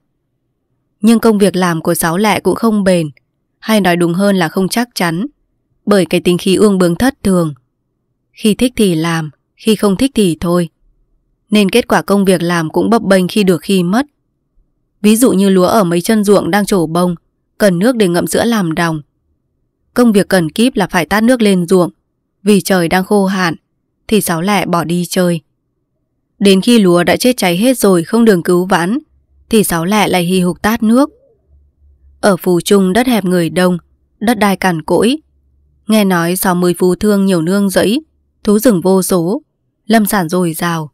Nhưng công việc làm của sáu lẹ cũng không bền, hay nói đúng hơn là không chắc chắn, bởi cái tính khí uông bướng thất thường. Khi thích thì làm, khi không thích thì thôi. Nên kết quả công việc làm cũng bấp bênh khi được khi mất. Ví dụ như lúa ở mấy chân ruộng đang trổ bông, cần nước để ngậm sữa làm đồng. Công việc cần kíp là phải tát nước lên ruộng, vì trời đang khô hạn, thì sáu lẹ bỏ đi chơi. Đến khi lúa đã chết cháy hết rồi không đường cứu vãn, thì sáu lẹ lại hì hục tát nước. Ở phù trung đất hẹp người đông, đất đai cằn cỗi. Nghe nói 60 phù thương nhiều nương dẫy thú rừng vô số, lâm sản dồi dào.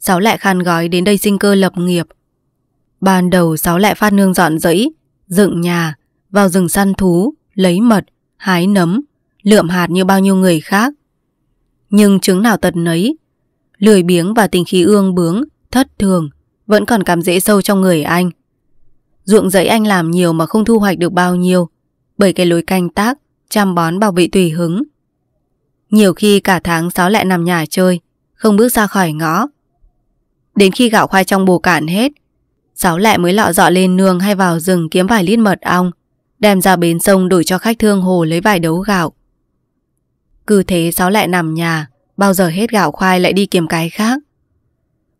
Sáu lại khăn gói đến đây sinh cơ lập nghiệp. Ban đầu Sáu lại phát nương dọn dẫy, dựng nhà, vào rừng săn thú, lấy mật, hái nấm, lượm hạt như bao nhiêu người khác. Nhưng chứng nào tật nấy, lười biếng và tình khí ương bướng, thất thường, vẫn còn cảm dễ sâu trong người anh. Ruộng giấy anh làm nhiều mà không thu hoạch được bao nhiêu, bởi cái lối canh tác, chăm bón bảo vệ tùy hứng. Nhiều khi cả tháng Sáu lại nằm nhà chơi, không bước ra khỏi ngõ. Đến khi gạo khoai trong bồ cạn hết, Sáu lại mới lọ dọ lên nương hay vào rừng kiếm vài lít mật ong, đem ra bến sông đổi cho khách thương hồ lấy vài đấu gạo. Cứ thế Sáu lại nằm nhà, bao giờ hết gạo khoai lại đi kiếm cái khác.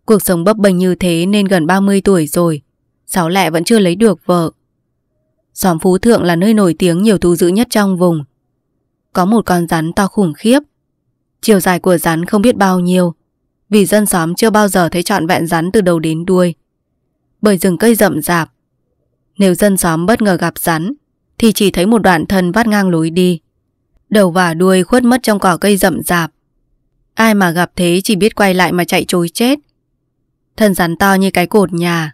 Cuộc sống bấp bênh như thế nên gần 30 tuổi rồi, Sáu lại vẫn chưa lấy được vợ. Xóm Phú Thượng là nơi nổi tiếng nhiều thú dữ nhất trong vùng. Có một con rắn to khủng khiếp, Chiều dài của rắn không biết bao nhiêu Vì dân xóm chưa bao giờ thấy trọn vẹn rắn từ đầu đến đuôi Bởi rừng cây rậm rạp Nếu dân xóm bất ngờ gặp rắn Thì chỉ thấy một đoạn thân vắt ngang lối đi Đầu và đuôi khuất mất trong cỏ cây rậm rạp Ai mà gặp thế chỉ biết quay lại mà chạy trối chết Thân rắn to như cái cột nhà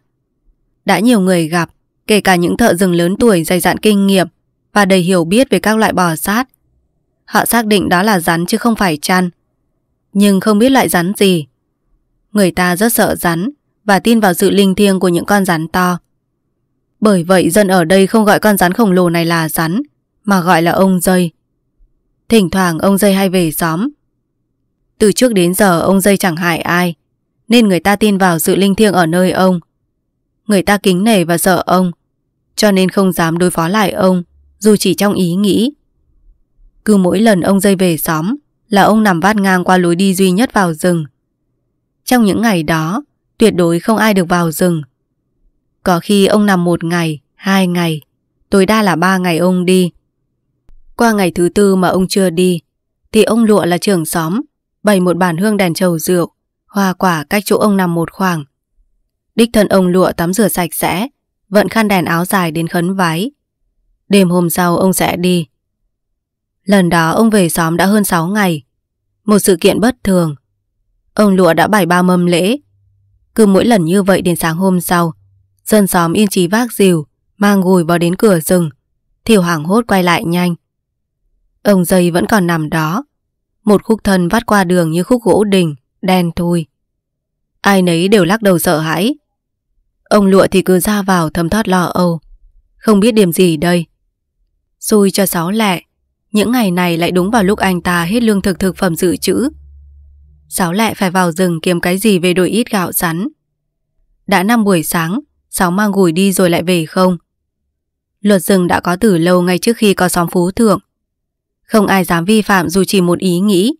Đã nhiều người gặp Kể cả những thợ rừng lớn tuổi dày dạn kinh nghiệm Và đầy hiểu biết về các loại bò sát Họ xác định đó là rắn chứ không phải chăn. Nhưng không biết loại rắn gì. Người ta rất sợ rắn và tin vào sự linh thiêng của những con rắn to. Bởi vậy dân ở đây không gọi con rắn khổng lồ này là rắn, mà gọi là ông dây. Thỉnh thoảng ông dây hay về xóm. Từ trước đến giờ ông dây chẳng hại ai, nên người ta tin vào sự linh thiêng ở nơi ông. Người ta kính nể và sợ ông, cho nên không dám đối phó lại ông, dù chỉ trong ý nghĩ. Cứ mỗi lần ông dây về xóm là ông nằm vát ngang qua lối đi duy nhất vào rừng. Trong những ngày đó, tuyệt đối không ai được vào rừng. Có khi ông nằm một ngày, hai ngày, tối đa là ba ngày ông đi. Qua ngày thứ tư mà ông chưa đi, thì ông lụa là trưởng xóm, bày một bàn hương đèn trầu rượu, hoa quả cách chỗ ông nằm một khoảng. Đích thân ông lụa tắm rửa sạch sẽ, vận khăn đèn áo dài đến khấn vái. Đêm hôm sau ông sẽ đi. Lần đó ông về xóm đã hơn 6 ngày Một sự kiện bất thường Ông lụa đã bày ba mâm lễ Cứ mỗi lần như vậy đến sáng hôm sau Dân xóm yên trí vác dìu Mang gùi vào đến cửa rừng Thiểu hàng hốt quay lại nhanh Ông dây vẫn còn nằm đó Một khúc thân vắt qua đường như khúc gỗ đình Đen thui Ai nấy đều lắc đầu sợ hãi Ông lụa thì cứ ra vào thầm thót lo âu Không biết điểm gì đây Xui cho sáu lẹ những ngày này lại đúng vào lúc anh ta hết lương thực thực phẩm dự trữ. Sáu lại phải vào rừng kiếm cái gì về đổi ít gạo sắn. Đã năm buổi sáng, Sáu mang gùi đi rồi lại về không? Luật rừng đã có từ lâu ngay trước khi có xóm phú thượng. Không ai dám vi phạm dù chỉ một ý nghĩ.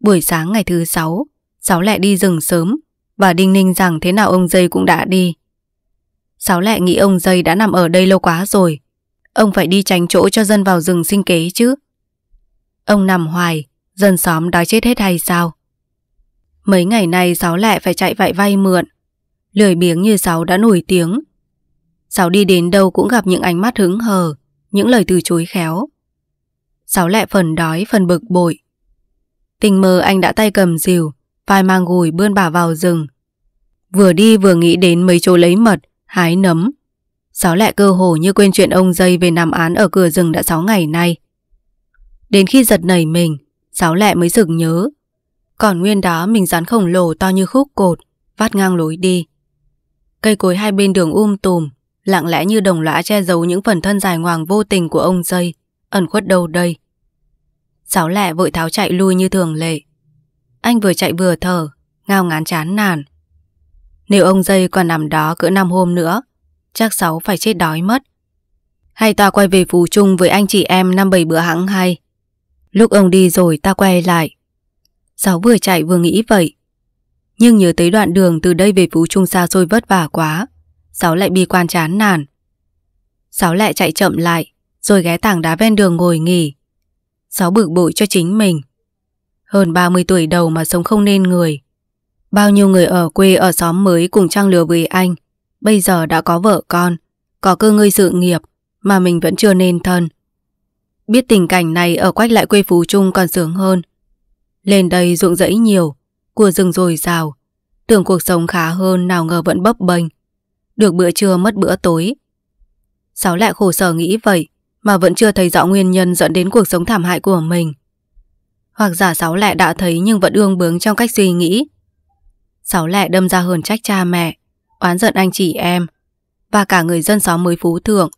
Buổi sáng ngày thứ sáu, Sáu lại đi rừng sớm và đinh ninh rằng thế nào ông dây cũng đã đi. Sáu lại nghĩ ông dây đã nằm ở đây lâu quá rồi Ông phải đi tránh chỗ cho dân vào rừng sinh kế chứ Ông nằm hoài Dân xóm đói chết hết hay sao Mấy ngày nay Sáu lẹ phải chạy vạy vay mượn Lười biếng như Sáu đã nổi tiếng Sáu đi đến đâu cũng gặp những ánh mắt hứng hờ Những lời từ chối khéo Sáu lẹ phần đói phần bực bội Tình mơ anh đã tay cầm rìu Vai mang gùi bươn bà vào rừng Vừa đi vừa nghĩ đến mấy chỗ lấy mật Hái nấm Sáu lẹ cơ hồ như quên chuyện ông dây về nằm án ở cửa rừng đã 6 ngày nay. Đến khi giật nảy mình, sáu lẹ mới sực nhớ. Còn nguyên đó mình rắn khổng lồ to như khúc cột, vắt ngang lối đi. Cây cối hai bên đường um tùm, lặng lẽ như đồng lõa che giấu những phần thân dài ngoằng vô tình của ông dây, ẩn khuất đâu đây. Sáu lẹ vội tháo chạy lui như thường lệ. Anh vừa chạy vừa thở, ngao ngán chán nản. Nếu ông dây còn nằm đó cỡ năm hôm nữa, chắc sáu phải chết đói mất. Hay ta quay về phù chung với anh chị em năm bảy bữa hẵng hay? Lúc ông đi rồi ta quay lại. Sáu vừa chạy vừa nghĩ vậy. Nhưng nhớ tới đoạn đường từ đây về phú trung xa xôi vất vả quá. Sáu lại bi quan chán nản. Sáu lại chạy chậm lại, rồi ghé tảng đá ven đường ngồi nghỉ. Sáu bực bội cho chính mình. Hơn 30 tuổi đầu mà sống không nên người. Bao nhiêu người ở quê ở xóm mới cùng trang lừa với anh Bây giờ đã có vợ con, có cơ ngơi sự nghiệp mà mình vẫn chưa nên thân. Biết tình cảnh này ở quách lại quê phú trung còn sướng hơn. Lên đây ruộng rẫy nhiều, của rừng dồi rào, Tưởng cuộc sống khá hơn nào ngờ vẫn bấp bênh. Được bữa trưa mất bữa tối. Sáu lại khổ sở nghĩ vậy mà vẫn chưa thấy rõ nguyên nhân dẫn đến cuộc sống thảm hại của mình. Hoặc giả sáu lẹ đã thấy nhưng vẫn ương bướng trong cách suy nghĩ. Sáu lẹ đâm ra hờn trách cha mẹ, oán giận anh chị em và cả người dân xóm mới phú thượng.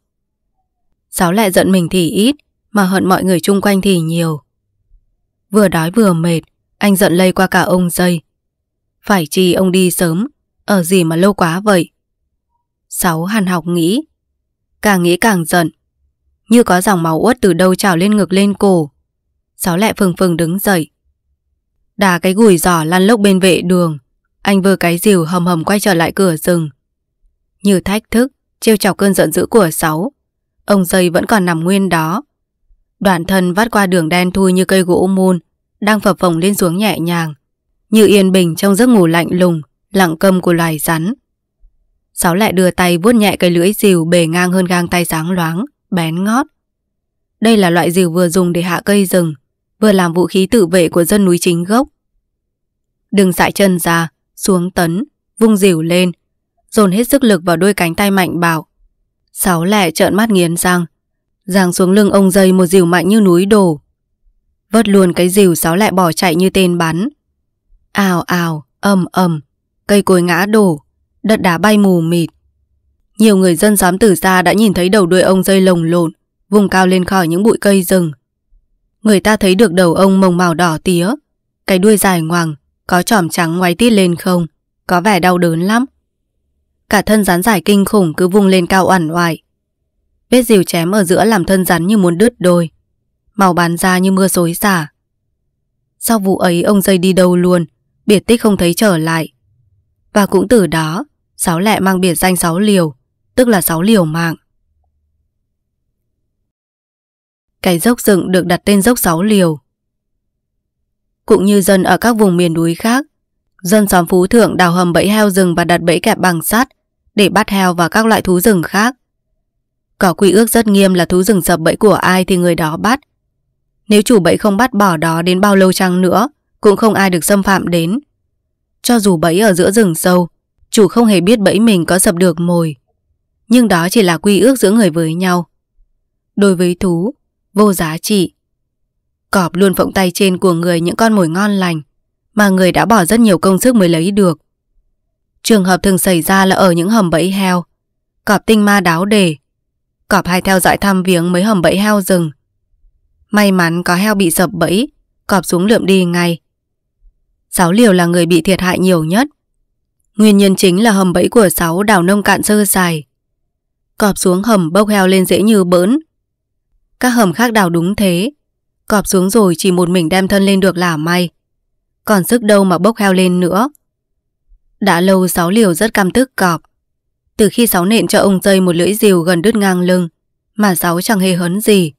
Sáu lại giận mình thì ít, mà hận mọi người chung quanh thì nhiều. Vừa đói vừa mệt, anh giận lây qua cả ông dây. Phải chi ông đi sớm, ở gì mà lâu quá vậy? Sáu hàn học nghĩ, càng nghĩ càng giận. Như có dòng máu uất từ đâu trào lên ngực lên cổ. Sáu lại phừng phừng đứng dậy. Đà cái gùi giỏ lăn lốc bên vệ đường, anh vừa cái rìu hầm hầm quay trở lại cửa rừng. Như thách thức, trêu chọc cơn giận dữ của sáu. Ông dây vẫn còn nằm nguyên đó. Đoạn thân vắt qua đường đen thui như cây gỗ môn, đang phập phồng lên xuống nhẹ nhàng. Như yên bình trong giấc ngủ lạnh lùng, lặng câm của loài rắn. Sáu lại đưa tay vuốt nhẹ cái lưỡi rìu bề ngang hơn gang tay sáng loáng, bén ngót. Đây là loại rìu vừa dùng để hạ cây rừng, vừa làm vũ khí tự vệ của dân núi chính gốc. Đừng dại chân ra, xuống tấn, vung dìu lên, dồn hết sức lực vào đôi cánh tay mạnh bảo. Sáu lẹ trợn mắt nghiến răng, giang xuống lưng ông dây một dìu mạnh như núi đổ. Vớt luôn cái dìu sáu lẹ bỏ chạy như tên bắn. Ào ào, ầm ầm, cây cối ngã đổ, đất đá bay mù mịt. Nhiều người dân xóm từ xa đã nhìn thấy đầu đuôi ông dây lồng lộn, vùng cao lên khỏi những bụi cây rừng. Người ta thấy được đầu ông mông màu đỏ tía, cái đuôi dài ngoằng, có tròm trắng ngoáy tít lên không, có vẻ đau đớn lắm. Cả thân rắn dài kinh khủng cứ vung lên cao oằn oải. Vết rìu chém ở giữa làm thân rắn như muốn đứt đôi, màu bán ra như mưa xối xả. Sau vụ ấy ông dây đi đâu luôn, biệt tích không thấy trở lại. Và cũng từ đó, sáu lẹ mang biệt danh sáu liều, tức là sáu liều mạng. Cái dốc dựng được đặt tên dốc sáu liều cũng như dân ở các vùng miền núi khác. Dân xóm Phú Thượng đào hầm bẫy heo rừng và đặt bẫy kẹp bằng sắt để bắt heo và các loại thú rừng khác. Có quy ước rất nghiêm là thú rừng sập bẫy của ai thì người đó bắt. Nếu chủ bẫy không bắt bỏ đó đến bao lâu chăng nữa, cũng không ai được xâm phạm đến. Cho dù bẫy ở giữa rừng sâu, chủ không hề biết bẫy mình có sập được mồi. Nhưng đó chỉ là quy ước giữa người với nhau. Đối với thú, vô giá trị, Cọp luôn phộng tay trên của người những con mồi ngon lành mà người đã bỏ rất nhiều công sức mới lấy được. Trường hợp thường xảy ra là ở những hầm bẫy heo. Cọp tinh ma đáo đề. Cọp hay theo dõi thăm viếng mấy hầm bẫy heo rừng. May mắn có heo bị sập bẫy, cọp xuống lượm đi ngay. Sáu liều là người bị thiệt hại nhiều nhất. Nguyên nhân chính là hầm bẫy của sáu đảo nông cạn sơ dài. Cọp xuống hầm bốc heo lên dễ như bỡn. Các hầm khác đào đúng thế, Cọp xuống rồi chỉ một mình đem thân lên được là may. Còn sức đâu mà bốc heo lên nữa. Đã lâu sáu liều rất căm tức cọp. Từ khi sáu nện cho ông dây một lưỡi rìu gần đứt ngang lưng, mà sáu chẳng hề hấn gì.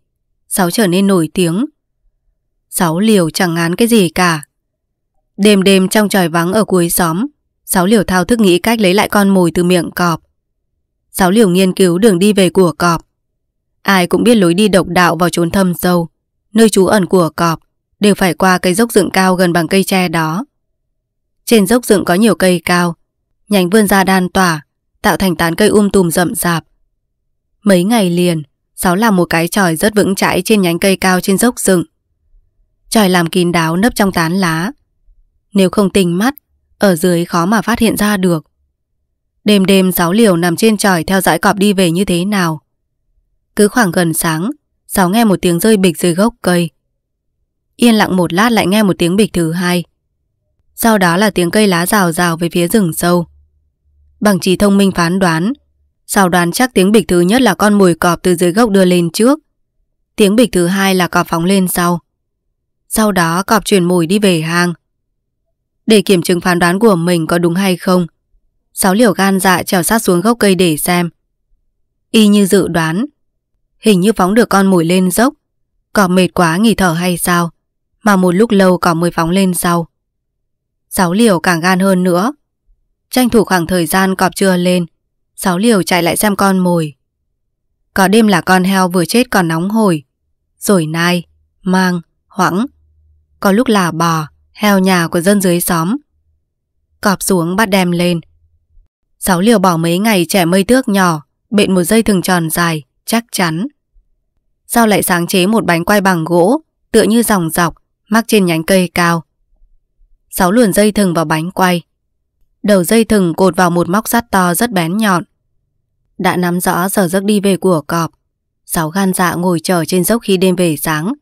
Sáu trở nên nổi tiếng. Sáu liều chẳng ngán cái gì cả. Đêm đêm trong tròi vắng ở cuối xóm, sáu liều thao thức nghĩ cách lấy lại con mồi từ miệng cọp. Sáu liều nghiên cứu đường đi về của cọp. Ai cũng biết lối đi độc đạo vào chốn thâm sâu nơi trú ẩn của cọp, đều phải qua cây dốc dựng cao gần bằng cây tre đó. Trên dốc dựng có nhiều cây cao, nhánh vươn ra đan tỏa, tạo thành tán cây um tùm rậm rạp. Mấy ngày liền, Sáu làm một cái tròi rất vững chãi trên nhánh cây cao trên dốc dựng. Tròi làm kín đáo nấp trong tán lá. Nếu không tinh mắt, ở dưới khó mà phát hiện ra được. Đêm đêm Sáu liều nằm trên tròi theo dõi cọp đi về như thế nào. Cứ khoảng gần sáng, Sáu nghe một tiếng rơi bịch dưới gốc cây. Yên lặng một lát lại nghe một tiếng bịch thứ hai. Sau đó là tiếng cây lá rào rào về phía rừng sâu. Bằng trí thông minh phán đoán, Sáu đoán chắc tiếng bịch thứ nhất là con mồi cọp từ dưới gốc đưa lên trước. Tiếng bịch thứ hai là cọp phóng lên sau. Sau đó cọp chuyển mùi đi về hang. Để kiểm chứng phán đoán của mình có đúng hay không, Sáu liều gan dạ trèo sát xuống gốc cây để xem. Y như dự đoán, Hình như phóng được con mồi lên dốc Cỏ mệt quá nghỉ thở hay sao Mà một lúc lâu cỏ mới phóng lên sau Sáu liều càng gan hơn nữa Tranh thủ khoảng thời gian cọp chưa lên Sáu liều chạy lại xem con mồi Có đêm là con heo vừa chết còn nóng hổi Rồi nai, mang, hoẵng Có lúc là bò, heo nhà của dân dưới xóm Cọp xuống bắt đem lên Sáu liều bỏ mấy ngày trẻ mây tước nhỏ Bện một dây thừng tròn dài chắc chắn. Sao lại sáng chế một bánh quay bằng gỗ, tựa như dòng dọc, mắc trên nhánh cây cao. Sáu luồn dây thừng vào bánh quay. Đầu dây thừng cột vào một móc sắt to rất bén nhọn. Đã nắm rõ giờ giấc đi về của cọp. Sáu gan dạ ngồi chờ trên dốc khi đêm về sáng.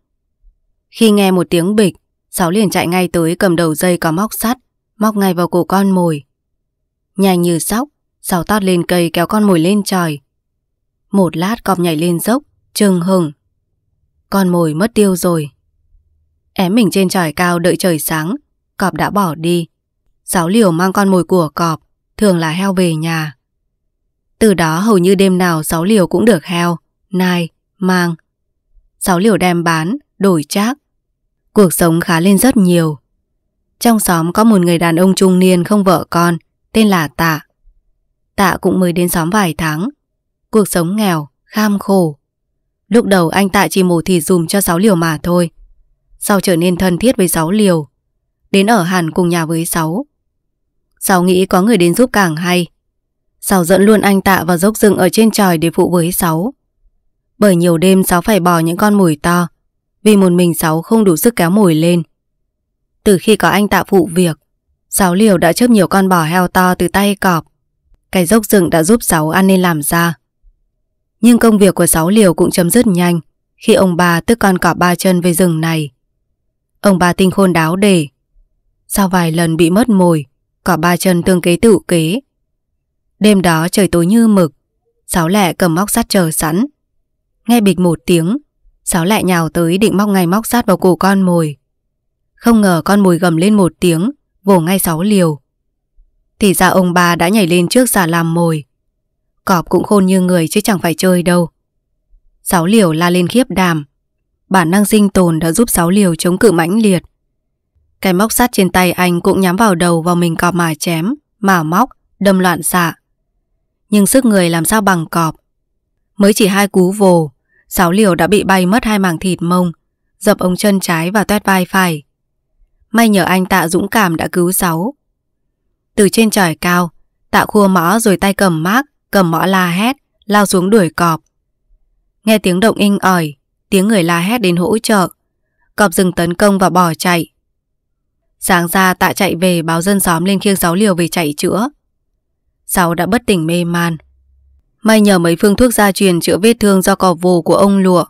Khi nghe một tiếng bịch, Sáu liền chạy ngay tới cầm đầu dây có móc sắt, móc ngay vào cổ con mồi. Nhanh như sóc, Sáu tót lên cây kéo con mồi lên trời. Một lát cọp nhảy lên dốc, trừng hừng. Con mồi mất tiêu rồi. Ém mình trên trời cao đợi trời sáng, cọp đã bỏ đi. Sáu liều mang con mồi của cọp, thường là heo về nhà. Từ đó hầu như đêm nào sáu liều cũng được heo, nai, mang. Sáu liều đem bán, đổi trác. Cuộc sống khá lên rất nhiều. Trong xóm có một người đàn ông trung niên không vợ con, tên là Tạ. Tạ cũng mới đến xóm vài tháng, cuộc sống nghèo, kham khổ. Lúc đầu anh Tạ chỉ mổ thịt dùm cho sáu liều mà thôi. Sau trở nên thân thiết với sáu liều. Đến ở hẳn cùng nhà với sáu. Sáu nghĩ có người đến giúp càng hay. Sáu dẫn luôn anh Tạ vào dốc rừng ở trên trời để phụ với sáu. Bởi nhiều đêm sáu phải bò những con mồi to. Vì một mình sáu không đủ sức kéo mồi lên. Từ khi có anh Tạ phụ việc, sáu liều đã chớp nhiều con bò heo to từ tay cọp. Cái dốc rừng đã giúp sáu ăn nên làm ra. Nhưng công việc của sáu liều cũng chấm dứt nhanh khi ông bà tức con cọp ba chân về rừng này. Ông bà tinh khôn đáo để. Sau vài lần bị mất mồi, cọp ba chân tương kế tự kế. Đêm đó trời tối như mực, sáu lẹ cầm móc sắt chờ sẵn. Nghe bịch một tiếng, sáu lẹ nhào tới định móc ngay móc sắt vào cổ con mồi. Không ngờ con mồi gầm lên một tiếng, vồ ngay sáu liều. Thì ra ông bà đã nhảy lên trước giả làm mồi. Cọp cũng khôn như người chứ chẳng phải chơi đâu. Sáu liều la lên khiếp đàm. Bản năng sinh tồn đã giúp sáu liều chống cự mãnh liệt. Cái móc sắt trên tay anh cũng nhắm vào đầu vào mình cọp mà chém, mà móc, đâm loạn xạ. Nhưng sức người làm sao bằng cọp. Mới chỉ hai cú vồ, sáu liều đã bị bay mất hai mảng thịt mông, dập ống chân trái và toét vai phải. May nhờ anh tạ dũng cảm đã cứu sáu. Từ trên trời cao, tạ khua mõ rồi tay cầm mác, cầm mõ la hét, lao xuống đuổi cọp. Nghe tiếng động inh ỏi, tiếng người la hét đến hỗ trợ. Cọp dừng tấn công và bỏ chạy. Sáng ra tạ chạy về báo dân xóm lên khiêng sáu liều về chạy chữa. Sáu đã bất tỉnh mê man. May nhờ mấy phương thuốc gia truyền chữa vết thương do cọp vồ của ông Lụa.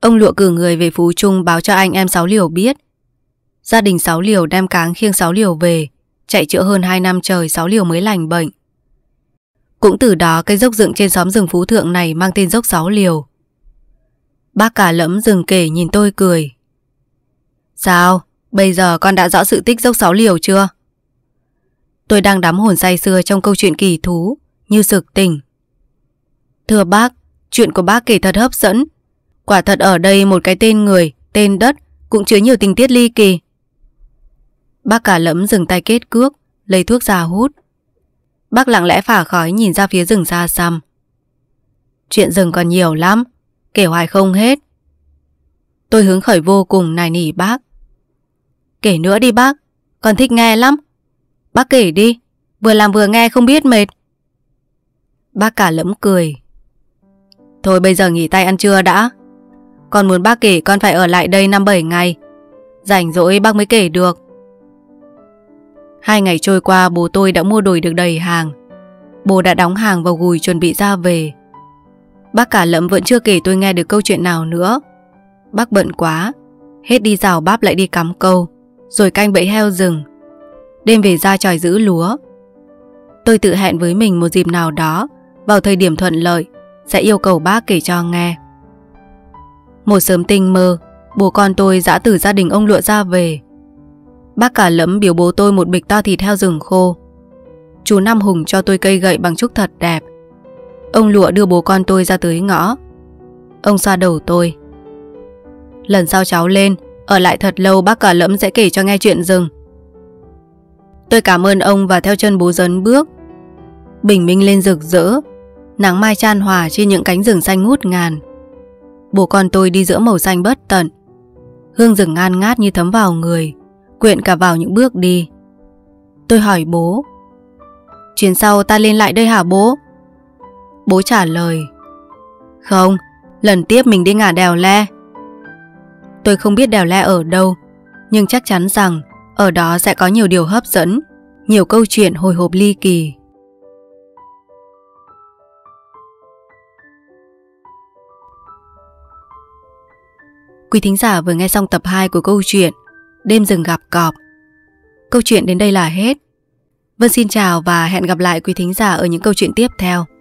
Ông Lụa cử người về Phú Trung báo cho anh em sáu liều biết. Gia đình sáu liều đem cáng khiêng sáu liều về, chạy chữa hơn 2 năm trời sáu liều mới lành bệnh. Cũng từ đó cái dốc dựng trên xóm rừng Phú Thượng này mang tên dốc Sáu Liều. Bác cả lẫm dừng kể nhìn tôi cười. Sao? Bây giờ con đã rõ sự tích dốc Sáu Liều chưa? Tôi đang đắm hồn say xưa trong câu chuyện kỳ thú, như sực tỉnh. Thưa bác, chuyện của bác kể thật hấp dẫn. Quả thật ở đây một cái tên người, tên đất cũng chứa nhiều tình tiết ly kỳ. Bác cả lẫm dừng tay kết cước, lấy thuốc ra hút, Bác lặng lẽ phả khói nhìn ra phía rừng xa xăm. Chuyện rừng còn nhiều lắm, kể hoài không hết. Tôi hướng khởi vô cùng nài nỉ bác. Kể nữa đi bác, còn thích nghe lắm. Bác kể đi, vừa làm vừa nghe không biết mệt. Bác cả lẫm cười. Thôi bây giờ nghỉ tay ăn trưa đã. Con muốn bác kể con phải ở lại đây 5-7 ngày. Rảnh rỗi bác mới kể được. Hai ngày trôi qua bố tôi đã mua đổi được đầy hàng. Bố đã đóng hàng vào gùi chuẩn bị ra về. Bác cả lẫm vẫn chưa kể tôi nghe được câu chuyện nào nữa. Bác bận quá, hết đi rào báp lại đi cắm câu, rồi canh bẫy heo rừng. Đêm về ra tròi giữ lúa. Tôi tự hẹn với mình một dịp nào đó, vào thời điểm thuận lợi, sẽ yêu cầu bác kể cho nghe. Một sớm tinh mơ, bố con tôi dã từ gia đình ông lụa ra về. Bác cả lẫm biểu bố tôi một bịch to thịt heo rừng khô Chú Năm Hùng cho tôi cây gậy bằng trúc thật đẹp Ông Lụa đưa bố con tôi ra tới ngõ Ông xoa đầu tôi Lần sau cháu lên Ở lại thật lâu bác cả lẫm sẽ kể cho nghe chuyện rừng Tôi cảm ơn ông và theo chân bố dấn bước Bình minh lên rực rỡ Nắng mai chan hòa trên những cánh rừng xanh ngút ngàn Bố con tôi đi giữa màu xanh bất tận Hương rừng ngan ngát như thấm vào người quyện cả vào những bước đi. Tôi hỏi bố, chuyến sau ta lên lại đây hả bố? Bố trả lời, không, lần tiếp mình đi ngả đèo le. Tôi không biết đèo le ở đâu, nhưng chắc chắn rằng ở đó sẽ có nhiều điều hấp dẫn, nhiều câu chuyện hồi hộp ly kỳ. Quý thính giả vừa nghe xong tập 2 của câu chuyện Đêm rừng gặp cọp Câu chuyện đến đây là hết Vân xin chào và hẹn gặp lại quý thính giả ở những câu chuyện tiếp theo